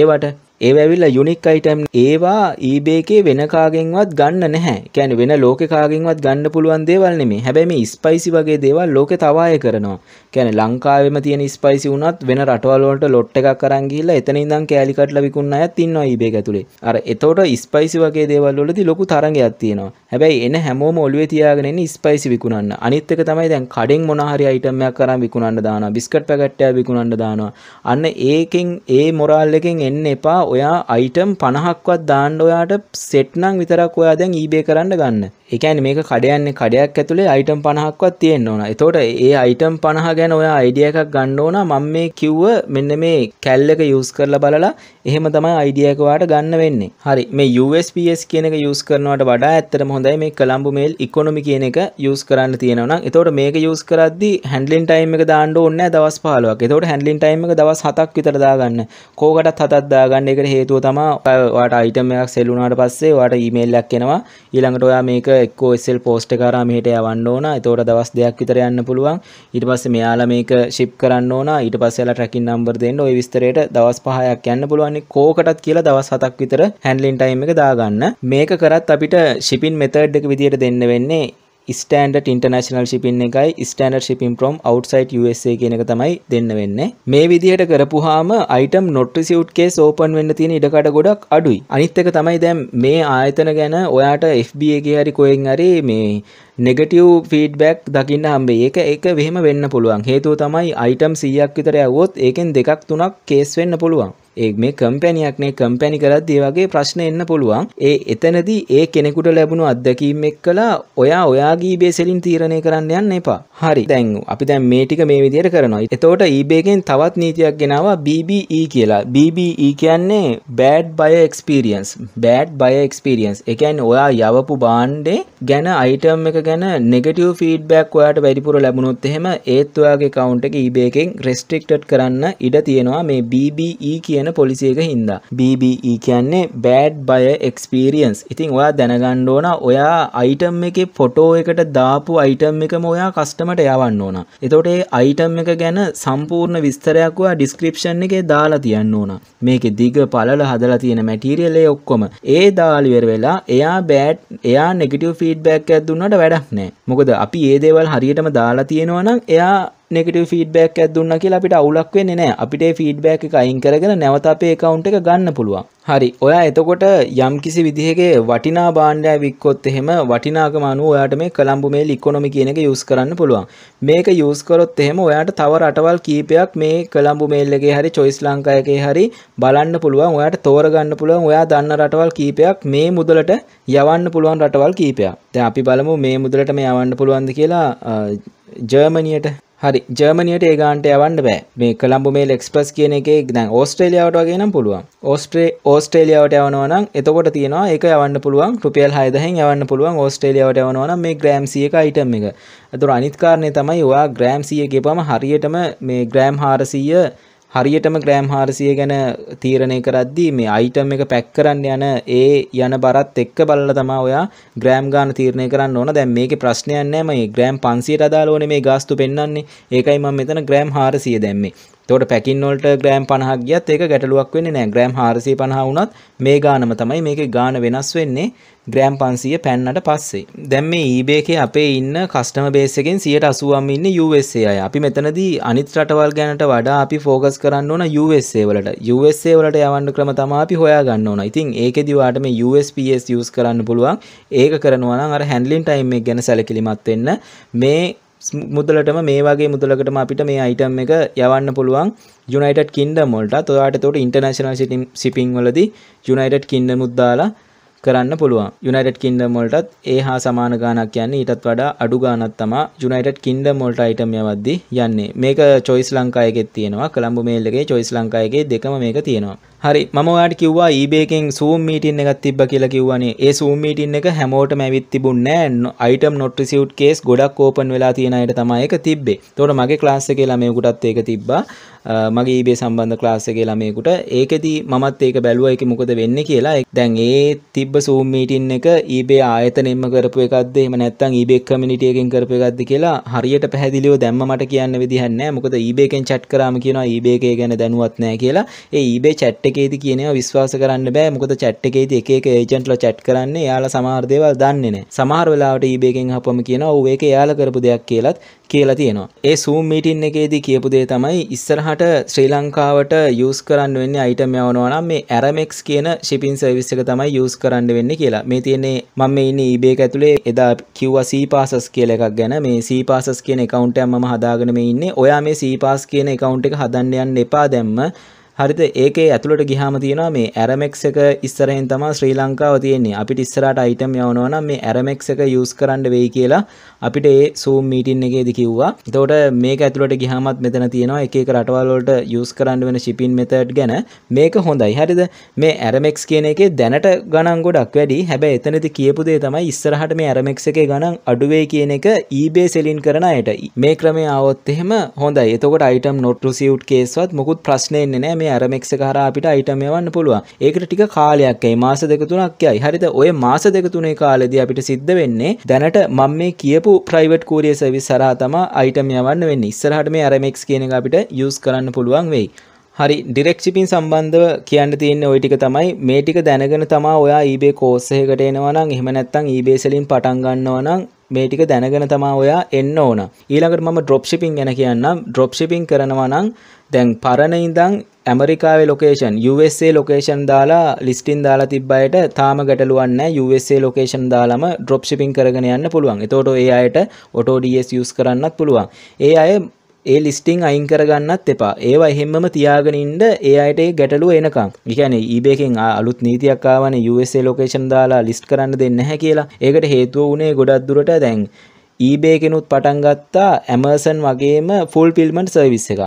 ඒවට ඒව ඇවිල්ලා යුනික් අයිටම් ඒවා eBay එකේ වෙන කාගෙන්වත් ගන්න නැහැ. කියන්නේ වෙන ලෝකේ කාගෙන්වත් ගන්න පුළුවන් දේවල් නෙමෙයි. හැබැයි මේ ස්පයිසි වගේ දේවල් ලෝකේ තව අය කරනවා. කියන්නේ ලංකාවේම තියෙන ස්පයිසි වුණත් වෙන රටවල් වලට ලොට් එකක් අරන් ගිහිල්ලා එතන ඉඳන් කෑලි කඩලා විකුණන අයත් ඉන්නවා eBay එක ඇතුලේ. අර එතකොට ස්පයිසි වගේ දේවල් වලදී ලොකු තරඟයක් තියෙනවා. හැබැයි එන හැමෝම ඔළුවේ තියාගෙන ඉන්නේ ස්පයිසි විකුණන්න. අනිත් එක තමයි දැන් කඩෙන් මොන හරි අයිටම් එකක් අරන් විකුණන්න දානවා. බිස්කට් පැකට් එකක් විකුණන්න දානවා. අන්න ඒකෙන් ඒ මොරාල් එකෙන් එන්න එපා ඔයා අයිටම් පණහක්වත් දාන්න ඔයාට සෙට්නම් විතරක් ඔයා දැන් ඊබේ කරන්න ගන්න එකන මේ කඩයන්නේ කඩයක් ඇතුළේ අයිටම් පණහක්වත් තියෙන් ඕන එතෝට ඒ අයිටම් පණහ ගැන ඔයා අයිඩිය එකක් ගන්න ඕන මං මේ කිව්ව මෙන්න මේ කැල්ල එක යස් කරලා බලලා එහෙම තමයි අයිඩියකවාට ගන්න වෙන්නේ හරි මේ USPS කියන එක යස් කරනවට වඩා ඇත්තරම හොඳයි මේ කළම්ඹු මේල් ඉකොනොමි කියන එක යස් කරන්න තියෙනවනම් එතෝට මේක යස් කරද්දි හැන්ඩලින් ටයිම් එක දාන්න ඕන්න දවස් පාලුවක් එතෝට හැන්ඩලින් ටයිම් එක දවස් හතක් විතර දාගන්න කෝකටත් හතත් දාගන්න එක ඒකට හේතුව තමා ඔයාට අයිටම් එකක් සෙල් වුණාට පස්සේ ඔයාට ඊමේල් එකක් එනවා ඊළඟට ඔයා මේක එක්කෝ SL post එක කරා මෙහෙට යවන්න ඕන එතකොට දවස් දෙකක් විතර යන්න පුළුවන් ඊට පස්සේ මෙයාලා මේක ship කරන්න ඕන ඊට පස්සේ එයාලා tracking number දෙන්න ওই විස්තරයට දවස් 5ක් යන්න පුළුවන් කෝකටත් කියලා දවස් 7ක් විතර handling time එක දාගන්න මේක කරත් අපිට shipping method එක විදියට දෙන්න වෙන්නේ ස්ටෑන්ඩට් ඉන්ටර්නශනල් ශිපින් එකයි standard shipping from outside USA කියන එක තමයි දෙන්න වෙන්න මේ විදිහට කරපුහාම අයිටම් නොට්‍රසිවට්ගේ සෝපන් වෙන්න තියෙන ඉඩකට ගොඩක් අඩුයි අනිත්තක තමයි දැම් මේ ආයතන ගැන ඔයාට FBගේ හරි කොයෙන් හරි මේ නෙගටව් ෆීඩබැක් දකින්න හම්බේ ඒක එක වෙහම වෙන්න පුළුවන් හේතුව තමයි අයිටම් සියයක් විතර ඇවොත් ඒකෙන් දෙකක් තුනක් කේස් වෙන්න පුළුවන් ඒ මේ කම්පැනියක්නේ කම්පැනි කරත් ඒවගේ ප්‍රශ්න එන්න පුළුවන් ඒ එතනදී ඒ කෙනෙකුට ලැබුණු අත්දැකීම් එක් කලා ඔයා ඔයාගේ බේසෙලින් තීරණය කරන්න යන්න එපා හරි දැන් අපි දැන් මේටික මේ විදියට කරනවා එතෝට ඊබේගෙන් තවත් නීතියක් ගෙනවා BBE කියලා BBE කියන්නේ bad buyer experience bad buyer experience එකන් ඔයා යවපු බාන්්ඩේ ගැන අයිටම් එක ගැන නෙගටව ෆීඩ්බැක් ඔයාට වැඩිපුර ලැබුණොත් එහෙම ඒත් ඔයාගේ කවුන්ට එක ඊබේකෙන් රෙස්ට්‍රික්ටඩ් කරන්න ඉඩ තියෙනවා මේ BBE කියන තියෙන පොලිසියක හින්දා BBE කියන්නේ බෑඩ් බය එක්ස්පීරියන්ස් ඉතින් ඔයා දැනගන්න ඕන ඔයා අයිටම් එකේ ෆොටෝ එකට දාපු අයිටම් එකම ඔයා කස්ටමට යවන්න ඕන එතකොට ඒ අයිටම් එක ගැන සම්පූර්ණ විස්තරයක් ඔයා ඩිස්ක්‍රිප්ෂන් එකේ දාලා තියන්න ඕන මේකේ දිග පළල හදලා තියෙන මැටීරියල් ඒ ඔක්කොම ඒ දාලා ඉවර වෙලා එයා බෑඩ් එයා නෙගටිව් ෆීඩ්බැක් එකක් දුන්නට වැඩක් නැහැ මොකද අපි ඒ දේවල් හරියටම දාලා තියෙනවා නම් එයා නෙගටව ෆීඩබෑක් ඇදදුන්න කියලා අපිට අවුලක් වෙන්නේ නෑ අපිට ෆීඩබෑක් එක අයින් කරගෙන නැවත අපේ එකවුන්ට එක ගන්න පුළුවන් හරි ඔයා එතකොට යම් කිසි විදිහගේ වටිනා බාණ්ඩය වික්කොත් එහෙම වටිනාකම අනුව ඔයාට මේ කලම්බු මේල් ඉකොනොමි කියන එක යූස් කරන්න පුළුවන් මේක යූස් කරොත් එහෙම ඔයාට තව රටවල් කීපයක් මේ කලම්බු මේල් එකේ හරි චොයිස් ලංකායකේ හරි බලන්න පුළුවන් ඔයාට තෝරගන්න පුළුවන් ඔයා දන්න රටවල් කීපයක් මේ මුදලට යවන්න පුළුවන් රටවල් කීපයක් දැන් අපි බලමු මේ මුදලට මේ යවන්න පුළුවන්ද කියලා ජර්මනියට හරි ජර්මනියට ඒගාන්ට යවන්න බෑ මේ කළම්ඹ මේ ලෙක්ස්පස් කියන එක දැන් ඕස්ට්‍රේලියාවට වගේ නම් පුළුවන් ඕස්ට්‍රේ ඕස්ට්‍රේලියාවට යවනවනම් එතකොට තියෙනවා ඒක යවන්න පුළුවන් රුපියල් හයදහෙන් යවන්න පුළුවන් ඕස්ට්‍රේලියාවට යවනවනම් මේ ග්‍රෑම් සියක අයිටම් එක අතුර අනිත්කාරණය තමයි ඔයා ග්‍රෑම් සියගේ පම හරියටම මේ ග්‍රෑම් හාරසීය හරියටම ග්‍රෑම් හාරසිය ගැන තීරණය කරද්දී මේ අයිටම් එක පැක් කරන්න යන ඒ යන බරත් එක්ක බලල තමා ඔයා ග්‍රෑම් ගාන තීරණය කරන්න ඕන දැන් මේක ප්‍රශ්නයක් නෑ මේ ග්‍රෑම් පන්සියට අදාලෝන මේ ගාස්තු පෙන්න්නන්නේ ඒකයි මම මෙතන ග්‍රෑම් හාරසිය දැම්මේ තෝට පැකින්වලට ග්‍රෑම් පණහක් ගියත් ඒක ගැටලුවක් වෙන්නේ නෑ ග්‍රෑම් හාරසිය පණහ වුණත් මේ ගානම තමයි මේක ගාන වෙනස් වෙන්නේ ග්‍රෑම් පන්සිය පැන්නට පස්සේ දැම් මේ ඊබේකේ අපේ ඉන්න කස්ටම බේසකෙන් සියට අසුවම් ඉන්න USA අය අපි මෙතනදී අනිත් රටවල් ගැනට වඩා අපි ෆෝගස් කරන්න ඕන USA වලට USA වලට යවන්න ක්‍රම තමා අපි හොයා ගන්න ඕන ඉතින් ඒකෙදි වාට මේ USPS යූස් කරන්න පුළුවන් ඒක කරනවා නම් අර හැන්ඩ්ලින් ටයිම් එක ගැන සැලකිලිමත් වෙන්න මේ මුදලටම මේ වගේ මුදලකටම අපිට මේ අයිටම් එක යවන්න පුළුවන් යුනයිටඩ් කින්ඩම් වලට. ඔයාලට එතකොට ඉන්ටර්නැෂනල් ෂිපින් වලදී යුනයිටඩ් කින්ඩම් උද්දාලා කරන්න පුළුවන් යුනයිටඩ් කින්ඩම් වලටත් ඒ හා සමාන ගාණක් යන්නේ ඊටත් වඩා අඩු ගාණක් තමයි යුනයිටඩ් කින්ඩම් වලට අයිටම් යවද්දී යන්නේ මේක choice ලංකාවේකෙත් තියෙනවා කොළඹ මේල් එකේ choice ලංකාවේකේ දෙකම මේක තියෙනවා හරි මම ඔයාට කිව්වා eBay එකෙන් Zoom meeting එකක් තිබ්බ කියලා කිව්වනේ. ඒ Zoom meeting එක හැමෝටම ඇවිත් තිබුණේ නැහැ. item not received case ගොඩක් open වෙලා තියෙන අයට තමයි ඒක තිබ්බේ. ඒතකොට මගේ class එකේ ළමයෙකුටත් ඒක තිබ්බා. මගේ ඊබේ සම්බන්ධ ක්ලාස් එකේ ළමයෙකුට ඒකෙදි මමත් ඒක බැලුවා ඒක මොකද වෙන්නේ කියලා. දැන් ඒ තිබ්බ Zoom meeting එක ඊබේ ආයතනයෙන්ම කරපු එකක්ද එහෙම නැත්නම් ඊබේ community එකෙන් කරපු එකක්ද කියලා හරියට පැහැදිලිව දැම්ම මට කියන්න විදිහක් නැහැ. මොකද ඊබේ එකෙන් chat කරාම කියනවා ඊබේ එකේ ගැන දැනුවත් නැහැ කියලා. ඒ ඊබේ chat චැට් එකේදී කියනවා විශ්වාස කරන්න බෑ මොකද චැට් එකේදී එක එක ඒජන්ට්ලා චැට් කරන්නේ යාලා සමහර දේවල් දන්නේ නැහැ. සමහර වෙලාවට eBay එකෙන් අහපම කියනවා ඔව් ඒක යාලා කරපු දෙයක් කියලාත් කියලා තියෙනවා. ඒ Zoom meeting එකේදී කියපු දේ තමයි ඉස්සරහට ශ්‍රී ලංකාවට යූස් කරන්න වෙන්නේ අයිටම් යවනවා නම් මේ Aramex කියන shipping service එක තමයි යූස් කරන්න වෙන්නේ කියලා. මේ තියෙන්නේ මම මේ ඉන්නේ eBay එක ඇතුලේ එදා කිව්වා C-passes කියලා එකක් ගැන. මේ C-passes කියන account එක මම හදාගෙන මේ ඉන්නේ. ඔයා මේ C-pass කියන account එක හදන්න යන්න එපා දැම්ම. හරිත ඒකේ ඇතුළට ගිහාම තියෙනවා මේ ඇරමෙක්ස් එක ඉස්සරහින් තමයි ශ්‍රී ලංකාව තියෙන්නේ. අපිට ඉස්සරහට අයිටම් යවනවා නම් මේ ඇරමෙක්ස් එක යූස් කරන්න වෙයි කියලා අපිට ඒ Zoom මීටින් එකේදී කිව්වා. එතකොට මේක ඇතුළට ගිහාමත් මෙතන තියෙනවා එක එක රටවල් වලට යූස් කරන්න වෙන shipping method ගැන මේක හොඳයි. හරිද? මේ ඇරමෙක්ස් කියන එකේ දැනට ගණන් ගොඩක් වැඩි. හැබැයි එතනදී කියපු දේ තමයි ඉස්සරහට මේ ඇරමෙක්ස් එකේ ගණන් අඩු වෙයි කියන එක eBay සෙලින් කරන අයට. මේ ක්‍රමය આવොත් එහෙම හොඳයි. එතකොට item not received case වත් මොකුත් ප්‍රශ්නේ ඉන්නේ නැහැ. මේ ඇරමෙක්ස කරා අපිට අයිටම් යවන්න පුළුවන් ඒකට ටික කාලයක් ඇයි මාස දෙක තුනක් යයි හරිද ඔය මාස දෙක තුනේ කාලෙදී අපිට සිද්ධ වෙන්නේ දැනට මම මේ කියපු ප්‍රයිවට් කූරිය සර්විස් හරහා තමයි අයිටම් යවන්න වෙන්නේ ඉස්සරහට මේ ඇරමෙක්ස් කියන එක අපිට යූස් කරන්න පුළුවන් වෙයි හරි ඩිරෙක් ශිපින් සම්බන්ධව කියන්න තියෙන ওই ටික තමයි මේ ටික දැනගෙන තමා ඔයා eBay course එකකට එනවා නම් එහෙම නැත්නම් eBay selling පටන් ගන්නවා නම් මේ ටික දැනගෙන තමා ඔයා එන්න ඕන. ඊළඟට මම drop shipping ගැන කියන්නම්. drop shipping කරනවා නම් දැන් පරණ ඉඳන් ඇමරිකාවේ ලොකේෂන් USA ලොකේෂන් දාලා ලිස්ටින් දාලා තිබ්බ අයට තාම ගැටලුවක් නැහැ USA ලොකේෂන් දාලාම drop shipping කරගෙන යන්න පුළුවන්. එතකොට ඒ අයට auto DS use කරන්නත් පුළුවන්. ඒ අය ඒ ලිස්ටිං අයින් කරගන්නත් එපා. ඒවා එහෙම්මම තියාගෙන ඉන්න ඒ අයට ඒ ගැටලුව එනකම්. ඒ කියන්නේ eBay එකෙන් අලුත් නීතියක් ආවනේ USA ලොකේෂන් දාලා list කරන්න දෙන්නේ නැහැ කියලා. ඒකට හේතුව උනේ ගොඩක් දුරට දැන් eBay කෙනුත් පටන් ගත්තා Amazon වගේම full fulfillment service එකක්.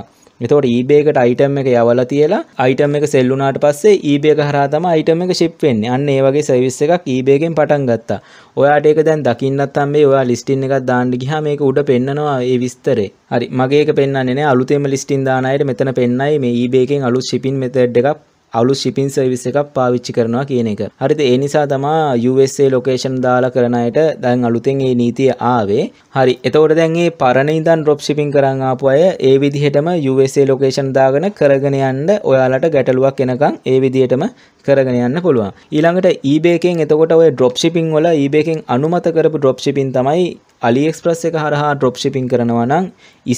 එතකොට eBay එකට item එක යවලා තියලා item එක sell වුණාට පස්සේ eBay එක හරහා තමයි item එක ship වෙන්නේ. අන්න ඒ වගේ service එකක් eBay එකෙන් පටන් ගත්තා. ඔයාට ඒක දැන් දකින්නත් හම්බේ. ඔයා listing එකක් දාන්න ගියාම මේක උඩ පෙන්නනවා ඒ විස්තරේ. හරි මගේ එක පෙන්වන්නේ නැහැ. අලුතෙන්ම listing දාන අයට මෙතන පෙන්නයි මේ eBay එකෙන් අලුත් shipping method එකක් අවුලු ශිපින් සර්විස් එකක් පාවිච්චි කරනවා කියන එක. හරිද? ඒ නිසා තමයි USA ලොකේෂන් දාලා කරන අයට දැන් අලුතෙන් මේ නීතිය ආවේ. හරි. එතකොට දැන් මේ පරණ ඉඳන් drop shipping කරන් ආපු අය ඒ විදිහටම USA ලොකේෂන් දාගෙන කරගෙන යන්න ඔයාලට ගැටලුවක් එනකන් ඒ විදිහටම කරගෙන යන්න පුළුවන් ඊළඟට ඊබේකෙන් එතකොට ඔය ඩොප් ශිපින් වල ඊබේකෙන් අනුමත කරපු ඩොප් ශිපින් තමයි AliExpress එක හරහා ඩොප් ශිපින් කරනවා නම්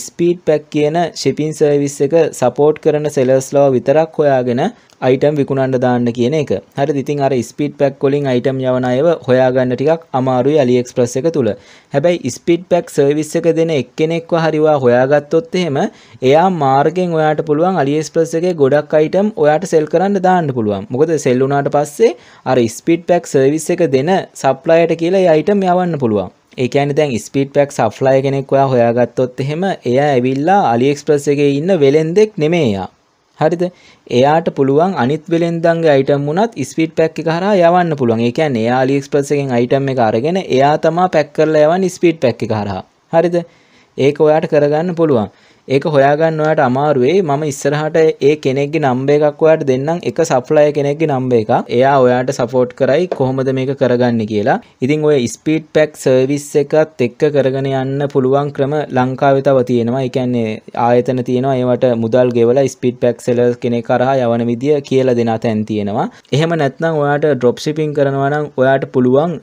Speedpack කියන ශිපින් සර්විස් එක සපෝට් කරන සෙලර්ස්ලා විතරක් හොයාගෙන අයිටම් විකුණන්න දාන්න කියන එක. හරිද? ඉතින් අර Speedpack වලින් අයිටම් යවන අයව හොයාගන්න ටිකක් අමාරුයි AliExpress එක තුල. හැබැයි Speedpack සර්විස් එක දෙන එක්කෙනෙක්ව හරිවා හොයාගත්තොත් එහෙම එයා මාර්ගෙන් ඔයාට පුළුවන් AliExpress එකේ ගොඩක් අයිටම් ඔයාට සෙල් කරන්න දාන්න පුළුවන්. මොකද මොකද සෙල් වුණාට පස්සේ අර ස්පීඩ් පැක් සර්විස් එක දෙන සප්ලයයට කියලා ඒ අයිටම් යවන්න පුළුවන්. ඒ කියන්නේ දැන් ස්පීඩ් පැක් සප්ලය කෙනෙක් ඔයා හොයාගත්තොත් එහෙම එයා ඇවිල්ලා AliExpress එකේ ඉන්න වෙලෙන්දෙක් නෙමෙයි එයා. හරිද? එයාට පුළුවන් අනිත් වෙලෙන්දන්ගේ අයිටම් වුණත් ස්පීඩ් පැක් එක හරහා යවන්න පුළුවන්. ඒ කියන්නේ එයා AliExpress එකෙන් අයිටම් එක අරගෙන එයා තමා පැක් කරලා යවන ස්පීඩ් පැක් එක හරහා. හරිද? ඒක ඔයාට කරගන්න පුළුවන්. ඒක හොයාගන්න ඔයාට අමාරුවේ මම ඉස්සරහට ඒ කෙනෙක්ගේ නම්බර් එකක් ඔයාට දෙන්නම් එක සප්ලයර් කෙනෙක්ගේ නම්බර් එක. එයා ඔයාට සපෝට් කරයි කොහොමද මේක කරගන්නේ කියලා. ඉතින් ඔය ස්පීඩ් පැක් සර්විස් එකත් එක්ක කරගෙන යන්න පුළුවන් ක්‍රම ලංකාවේ තව තියෙනවා. ඒ කියන්නේ ආයතන තියෙනවා. ඒවට මුදල් ගෙවලා ස්පීඩ් පැක් සෙලර් කෙනෙක් කරහා යවන විදිය කියලා දෙන තැන් තියෙනවා. එහෙම නැත්නම් ඔයාට ඩ්‍රොප් ෂිපින් කරනවා නම් ඔයාට පුළුවන්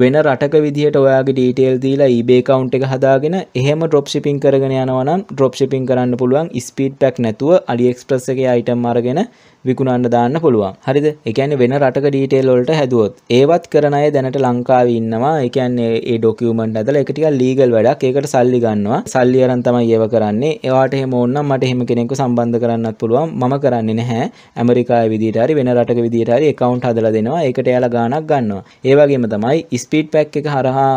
වෙන රටක විදිහට ඔයාගේ ඩීටේල් දීලා eBay account එක හදාගෙන එහෙම drop shipping කරගෙන යනවා නම් drop shipping කරන්න පුළුවන් speed pack නැතුව AliExpress එකේ item අරගෙන විකුණන්න දාන්න පුළුවන් හරිද එකන්න වෙන රටක ඩීටේල්ලොට හැදුවොත් ඒවත් කරන අය දැනට ලංකාව ඉන්නවා එකන්නේ ඒ ඩොකමට ඇදල එකටික ලීගල් වැඩක් ඒකට සල්ලි ගන්නවා සල්ලි අරන් තමයි ඒව කරන්නේ ඒවාට හෙමෝන්න මට හෙම කෙනෙකු සම්බන්ධ කරන්නත් පුළුවන් මම කරන්නේ නැහැ ඇමරිකා විදිටරි වෙන රටක විදිටරි එකකවන්් හදල දෙනවා එකට යාල ගානක් ගන්නවා ඒවගේම තමයි ස්පීට් පැක් එක හරහා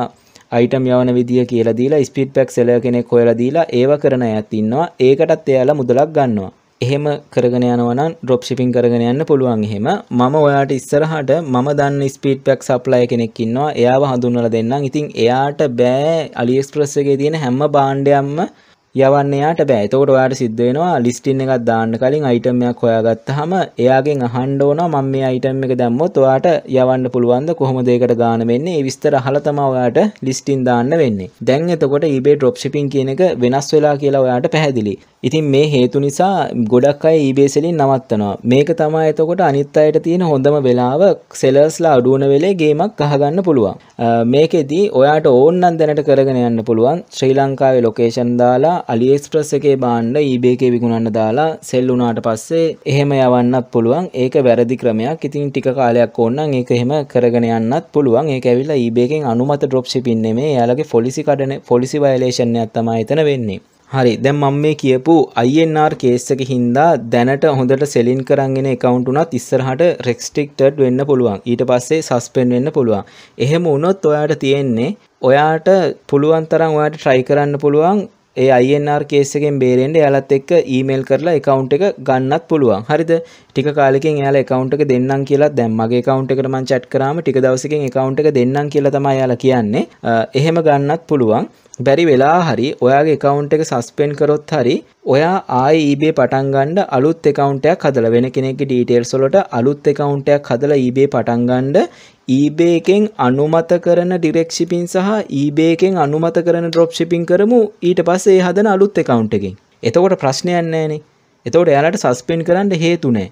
අයිටම් යවන විදිිය කියලදීලා ස්පිට් පැක් සෙල කෙනෙක් කොයලදීලා ඒව කරන ඇතින්නවා ඒකටත් එයාලා මුදලක් ගන්නවා එහෙම කරගෙන යනවනම් ඩ්‍රොප් ශිපින් කරගෙන යන්න පුළුවන් එහෙම මම ඔයාට ඉස්සරහට මම දන්න ස්පීඩ් පැක් සප්ලයි කෙනෙක් ඉන්නවා එයාව හඳුන්වලා දෙන්නම් ඉතින් එයාට බෑ AliExpress එකේ තියෙන හැම භාණ්ඩයක්ම යවන්න යාට බෑ. එතකොට ඔයාට සිද්ධ වෙනවා ලිස්ටින් එකක් දාන්න කලින් අයිටම් එකක් හොයාගත්තාම එයාගෙන් අහන්න ඕනවා මම මේ අයිටම් එක දැම්මොත් ඔයාට යවන්න පුළුවන්ද කොහොමද ඒකට ගාණ වෙන්නේ? ඒ විස්තර අහලා තමයි ඔයාට ලිස්ටින් දාන්න වෙන්නේ. දැන් එතකොට eBay dropshipping කියන එක වෙනස් වෙලා කියලා ඔයාට පැහැදිලි. ඉතින් මේ හේතු නිසා ගොඩක් අය eBay selling නවත්තනවා. මේක තමයි එතකොට අනිත් අයට තියෙන හොඳම වෙලාව sellersලා අඩු වෙන වෙලේ ගේමක් අහගන්න පුළුවන්. මේකෙදී ඔයාට ඕනනම් දැනට කරගෙන යන්න පුළුවන්. ශ්‍රී ලංකාවේ ලොකේෂන් දාලා අලිෙක්ස්ට්‍රස් එකේ බාණ්ඩ ඒබේකේ විකුණන්න දාලා සෙල් වුණාට පස්සේ එහෙම යවන්නත් පුළුවන් ඒක වැරදි ක්‍රමයක් ඉතින් ටික කාලයක් ඕන්නන් ඒක එහෙම කරගෙන යන්නත් පුළුවන් ඒක ඇවිල්ලා ඒබේකෙන් අනුමත ඩ්‍රොප්ෂිපින් නෙමේ එයාලගේ පොලිසි කඩන පොලිසි වයලේෂණයක් තමයි එතන වෙන්නේ හරි දැන් මම මේ කියපු INR කේස් එක හින්දා දැනට හොඳට සෙලින් කරන්ගෙන account උනත් ඉස්සරහට restricted වෙන්න පුළුවන්. ඊට පස්සේ suspend වෙන්න පුළුවන්. එහෙම වුණොත් ඔයාට තියෙන්නේ ඔයාට පුළුවන් තරම් ඔයාට try කරන්න පුළුවන් ඒ අයිR කේස් එකෙන් බේරෙන්ට යාලත් එක්ක ඊමේල් කරලා එකවුන්ට් එක ගන්නත් පුළුවන් හරිද ටික කාලෙකින් යාලා එකවුන්ට් එක දෙන්නම් කියලා දැන් මගේ එකවුන්ට් එකට මම chat කරාම ටික දවසකින් එකවුන්ට් එක දෙන්නම් කියලා තමයි යාලා කියන්නේ එහෙම ගන්නත් පුළුවන් බැරි වෙලා හරි ඔයාගේ එකකවුන්් එක සස්පෙන් කරොත් හරි ඔයා ආයිබේ පටන්ගන්ඩ අලුත් එකකවන්ටයක් හදල වෙන කෙනෙක් ඩීටේල් සොලට අලුත් එකකවන්ටයක් හදල ඊබේ පටන්ගන්ඩ ඊබේකෙන් අනුමත කරන ඩිරෙක්ෂිපින් සහ ඊබේකෙන් අනුමත කරන ඩ්‍රොප්ෂිපින් කරමු ඊට පස්සේ හදන අලුත් එකකවන්් එකෙන් එතකොට ප්‍රශ්නයන්නේනේ එතකොට එයාලට සස්පෙන් කරන්න හේතුනේ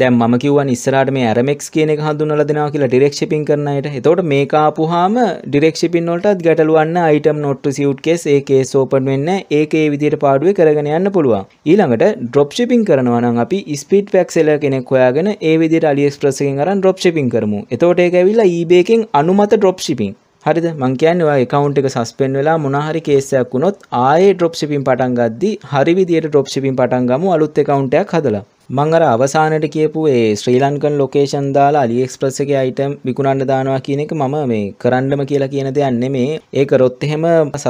දැන් මම කිව්වන් ඉස්සරහට මේ ඇරමෙක්ස් කියන එක හඳුන්වලා දෙනවා කියලා ඩිරෙක්ට් ෂිපින් කරන අයට. එතකොට මේක ආපුවාම ඩිරෙක්ට් ෂිපින් වලටත් ගැටලුවන්න item not to suit case A case open වෙන්නේ ඒකේ විදියට පාඩුවේ කරගෙන යන්න පුළුවන්. ඊළඟට drop shipping කරනවා නම් අපි speed pack seller කෙනෙක් හොයාගෙන ඒ විදියට AliExpress එකෙන් අරන් drop shipping කරමු. එතකොට ඒක ඇවිල්ලා eBay එකෙන් අනුමත drop shipping. හරිද මං කියන්නේ ඔය account එක suspend වෙලා මොන හරි case එකක් වුණොත් ආයේ drop shipping පටන් ගද්දි හරි විදියට drop shipping පටන් ගමු අලුත් account එකක් හදලා. මං අර අවසානට කියපු ඒ ශ්‍රී ලංකන් ලොකේෂන් දාලා AliExpress එකේ අයිටම් විකුණන්න දානවා කියන එක මම මේ කරන්නම කියලා කියන දෙයක් නෙමේ. ඒ කරොත් එහෙම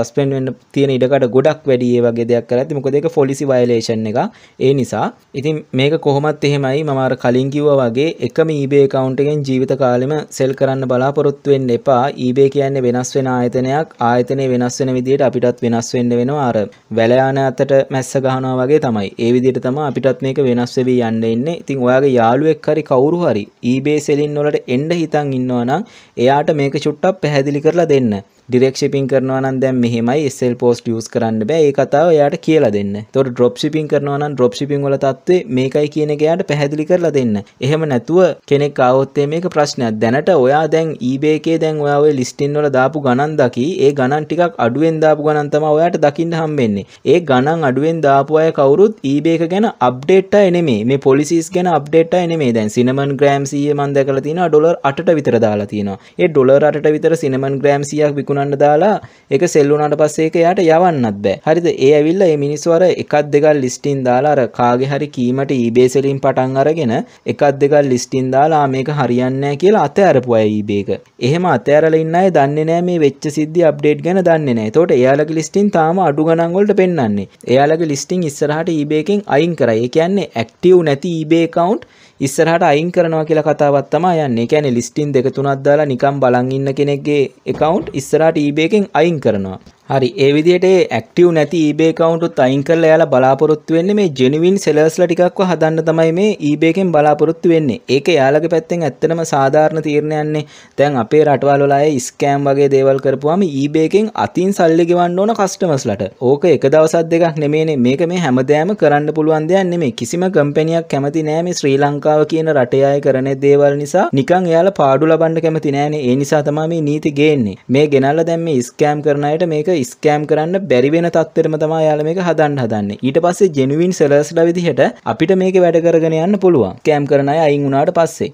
සස්පෙන්ඩ් වෙන්න තියෙන ඉඩකඩ ගොඩක් වැඩි ඒ වගේ දෙයක් කරද්දි මොකද ඒක පොලිසි වයලේෂන් එක. ඒ නිසා ඉතින් මේක කොහොමත් එහෙමයි මම අර කලින් කිව්වා වගේ එකම eBay account එකෙන් ජීවිත කාලෙම sell කරන්න බලාපොරොත්තු වෙන්න එපා. eBay කියන්නේ වෙනස් වෙන ආයතනයක්. ආයතනය වෙනස් වෙන විදිහට අපිටත් වෙනස් වෙන්න වෙනවා. අර වැලයාන අතට මැස්ස ගහනවා වගේ තමයි. ඒ විදිහට තමයි අපිටත් මේක වෙනස් වී යන්න ඉන්නේ. ඉතින් ඔයාගේ යාළුවෙක් හරි කවුරු හරි eBay selling වලට එන්න හිතන් ඉන්නවා නම් එයාට මේක චුට්ටක් පැහැදිලි කරලා දෙන්න. ඩිරෙක් ශිපින් කරනවා නම් දැන් මෙහෙමයි SL post use කරන්න බෑ. ඒ කතාව එයාට කියලා දෙන්න. එතකොට drop shipping කරනවා නම් drop shipping වල தત્ත්වය මේකයි කියන එක එයාට පැහැදිලි කරලා දෙන්න. එහෙම නැතුව කෙනෙක් ආවොත් මේක ප්‍රශ්නයක්. දැනට ඔයා දැන් eBay එකේ දැන් ඔයා ඔය listing වල දාපු ගණන් දකි. ඒ ගණන් ටිකක් අඩුවෙන් දාපු ගණන් තමයි ඔයාට දකින්න හම්බෙන්නේ. ඒ ගණන් අඩුවෙන් දාපු අය කවුරුත් eBay එක ගැන අප්ඩේට් අය නෙමෙයි. මේ පොලිසිස් ගැන අප්ඩේට් අය නෙමෙයි. දැන් සිනමන් ග්‍රෑම් 100 මන් දැකලා තියෙනවා ඩොලර් 8ට විතර දාලා තියෙනවා. ඒ ඩොලර් 8ට විතර සිනමන් ග්‍රෑම් 100ක් විකුණ විකුණන්න දාලා එක සෙල් වුණාට පස්සේ ඒක යාට යවන්නත් බෑ. හරිද? ඒ ඇවිල්ලා මේ මිනිස්සු අර එකක් දෙකක් ලිස්ටින් දාලා අර කාගේ හරි කීමට eBay සෙලින් පටන් අරගෙන එකක් දෙකක් ලිස්ටින් දාලා මේක හරියන්නේ නැහැ කියලා අතහැරපු අය eBay එක. එහෙම අතහැරලා ඉන්න අය දන්නේ නැහැ මේ වෙච්ච සිද්ධි අප්ඩේට් ගැන දන්නේ නැහැ. ඒතකොට එයාලගේ ලිස්ටින් තාම අඩු ගණන් වලට පෙන්වන්නේ. එයාලගේ ලිස්ටින් ඉස්සරහට eBay එකෙන් අයින් කරයි. ඒ කියන්නේ ඇක්ටිව් නැති eBay account ඉස්සරහට අයින් කරනවා කියලා කතාවක් තමයි යන්නේ. කියන්නේ ලිස්ටින් දෙක තුනක් දාලා නිකන් බලන් ඉන්න කෙනෙක්ගේ account ඉස්සරහට eBay එකෙන් අයින් කරනවා. හරි ඒ විදිහට ඇක්ටිව් නැති eBay account අයින් කරලා එයාලා බලාපොරොත්තු වෙන්නේ මේ genuine sellersලා ටිකක්ව හදන්න තමයි මේ eBay එකෙන් බලාපොරොත්තු වෙන්නේ. ඒක එයාලගේ පැත්තෙන් ඇත්තටම සාධාරණ තීරණයක්නේ. දැන් අපේ රටවල් වල අය scam වගේ දේවල් කරපුවාම eBay එකෙන් අතින් සල්ලි ගෙවන්න ඕන customers ඕක එක දවසක් දෙකක් නෙමෙයිනේ. මේක මේ හැමදේම කරන්න පුළුවන් දෙයක් නෙමෙයි. කිසිම කම්පැනියක් කැමති නෑ මේ ශ්‍රී ලංකාව කියන රටේ අය කරන දේවල් නිසා නිකන් එයාලා පාඩු ලබන්න කැමති නෑනේ. ඒ නිසා තමයි මේ නීති ගේන්නේ. මේ ගෙනල්ලා දැන් මේ scam කරන අයට මේක ස්කෑම් කරන්න බැරිවෙන තත්තරම තමා යාල මේක හදන්න හදන්න ඊට පස්සේ ජෙනුවන් සෙලස්ලා විදිහට අපිට මේක වැඩ කරගෙන යන්න පුළුවන් කෑම් කරන අයින් වුණාට පස්සේ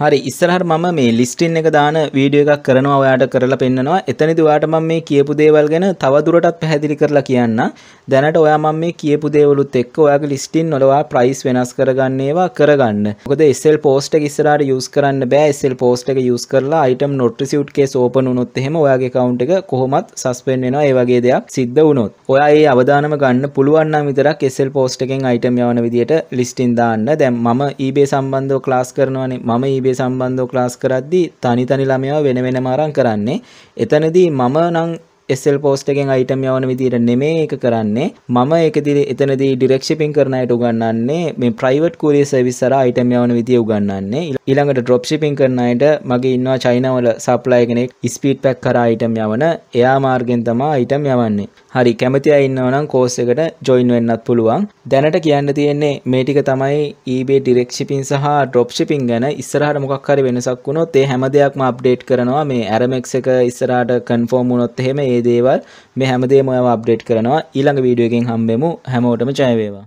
හරි ඉස්සරහට මම මේ ලිස්ටින් එක දාන වීඩියෝ එකක් කරනවා ඔයාට කරලා පෙන්නනවා. එතනදි ඔයාට මම මේ කියපු දේවල් ගැන තව දුරටත් පැහැදිලි කරලා කියන්න. දැනට ඔයා මම මේ කියපු දේවලුත් එක්ක ඔයාගේ ලිස්ටින් වල ඔයා price වෙනස් කරගන්න ඒවා කරගන්න. මොකද SL post එක ඉස්සරහට use කරන්න බෑ. SL post එක use කරලා item not received case open වුණොත් එහෙම ඔයාගේ account එක කොහොමත් suspend වෙනවා. ඒ වගේ දෙයක් සිද්ධ වුණොත්. ඔයා ඒ අවදානම ගන්න පුළුවන් නම් විතරක් SL post එකෙන් item යවන විදියට ලිස්ටින් දාන්න. දැන් මම eBay සම්බන්ධව class කරනවානේ. මම eBay ලිපිය සම්බන්ධව ක්ලාස් කරද්දී තනි තනි ළමයා වෙන වෙනම අරන් කරන්නේ. එතනදී මම නම් SL පෝස්ට් එකෙන් අයිටම් යවන විදිහට නෙමෙයි ඒක කරන්නේ. මම ඒකදී එතනදී ඩිරෙක්ට් ෂිපින් කරන අයට උගන්වන්නේ මේ ප්‍රයිවට් courier service හරහා අයිටම් යවන විදිය උගන්වන්නේ. ඊළඟට drop shipping කරන අයට මගේ ඉන්නවා චයිනාවල සප්ලයි කෙනෙක් speed pack කරා අයිටම් යවන එයා මාර්ගෙන් තමයි අයිටම් යවන්නේ. හරි කැමති අය ඉන්නවනම් කෝස් එකට ජොයින් වෙන්නත් පුළුවන් දැනට කියන්න තියෙන්නේ මේ ටික තමයි eBay direct shipping සහ drop shipping ගැන ඉස්සරහට මොකක් හරි වෙනසක් වුණොත් ඒ හැම දෙයක්ම අප්ඩේට් කරනවා මේ Aramex එක ඉස්සරහට කන්ෆර්ම් වුණොත් එහෙම ඒ දේවල් මේ හැමදේම ඔයාව අප්ඩේට් කරනවා ඊළඟ වීඩියෝ එකෙන් හම්බෙමු හැමෝටම ජය වේවා